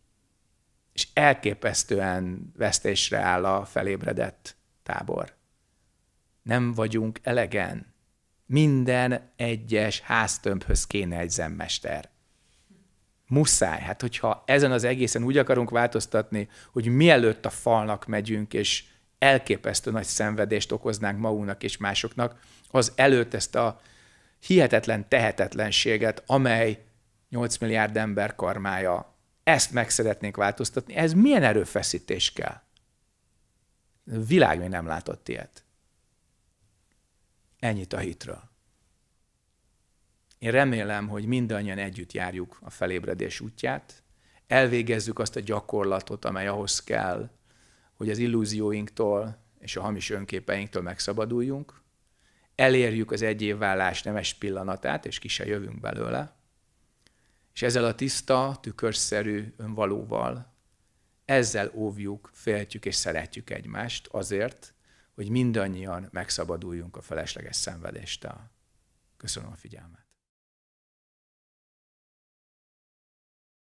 És elképesztően vesztésre áll a felébredett tábor. Nem vagyunk elegen minden egyes háztömbhöz kéne egy zenmester. Muszáj. Hát hogyha ezen az egészen úgy akarunk változtatni, hogy mielőtt a falnak megyünk, és elképesztő nagy szenvedést okoznánk magunknak és másoknak, az előtt ezt a hihetetlen tehetetlenséget, amely 8 milliárd ember karmája, ezt meg szeretnénk változtatni. Ez milyen erőfeszítés kell? A világ még nem látott ilyet. Ennyit a hitről. Én remélem, hogy mindannyian együtt járjuk a felébredés útját, elvégezzük azt a gyakorlatot, amely ahhoz kell, hogy az illúzióinktól és a hamis önképeinktől megszabaduljunk, elérjük az egyévvállás nemes pillanatát, és ki se jövünk belőle, és ezzel a tiszta, tükörszerű önvalóval, ezzel óvjuk, féltjük és szeretjük egymást azért, hogy mindannyian megszabaduljunk a felesleges szenvedéstől. Köszönöm a figyelmet.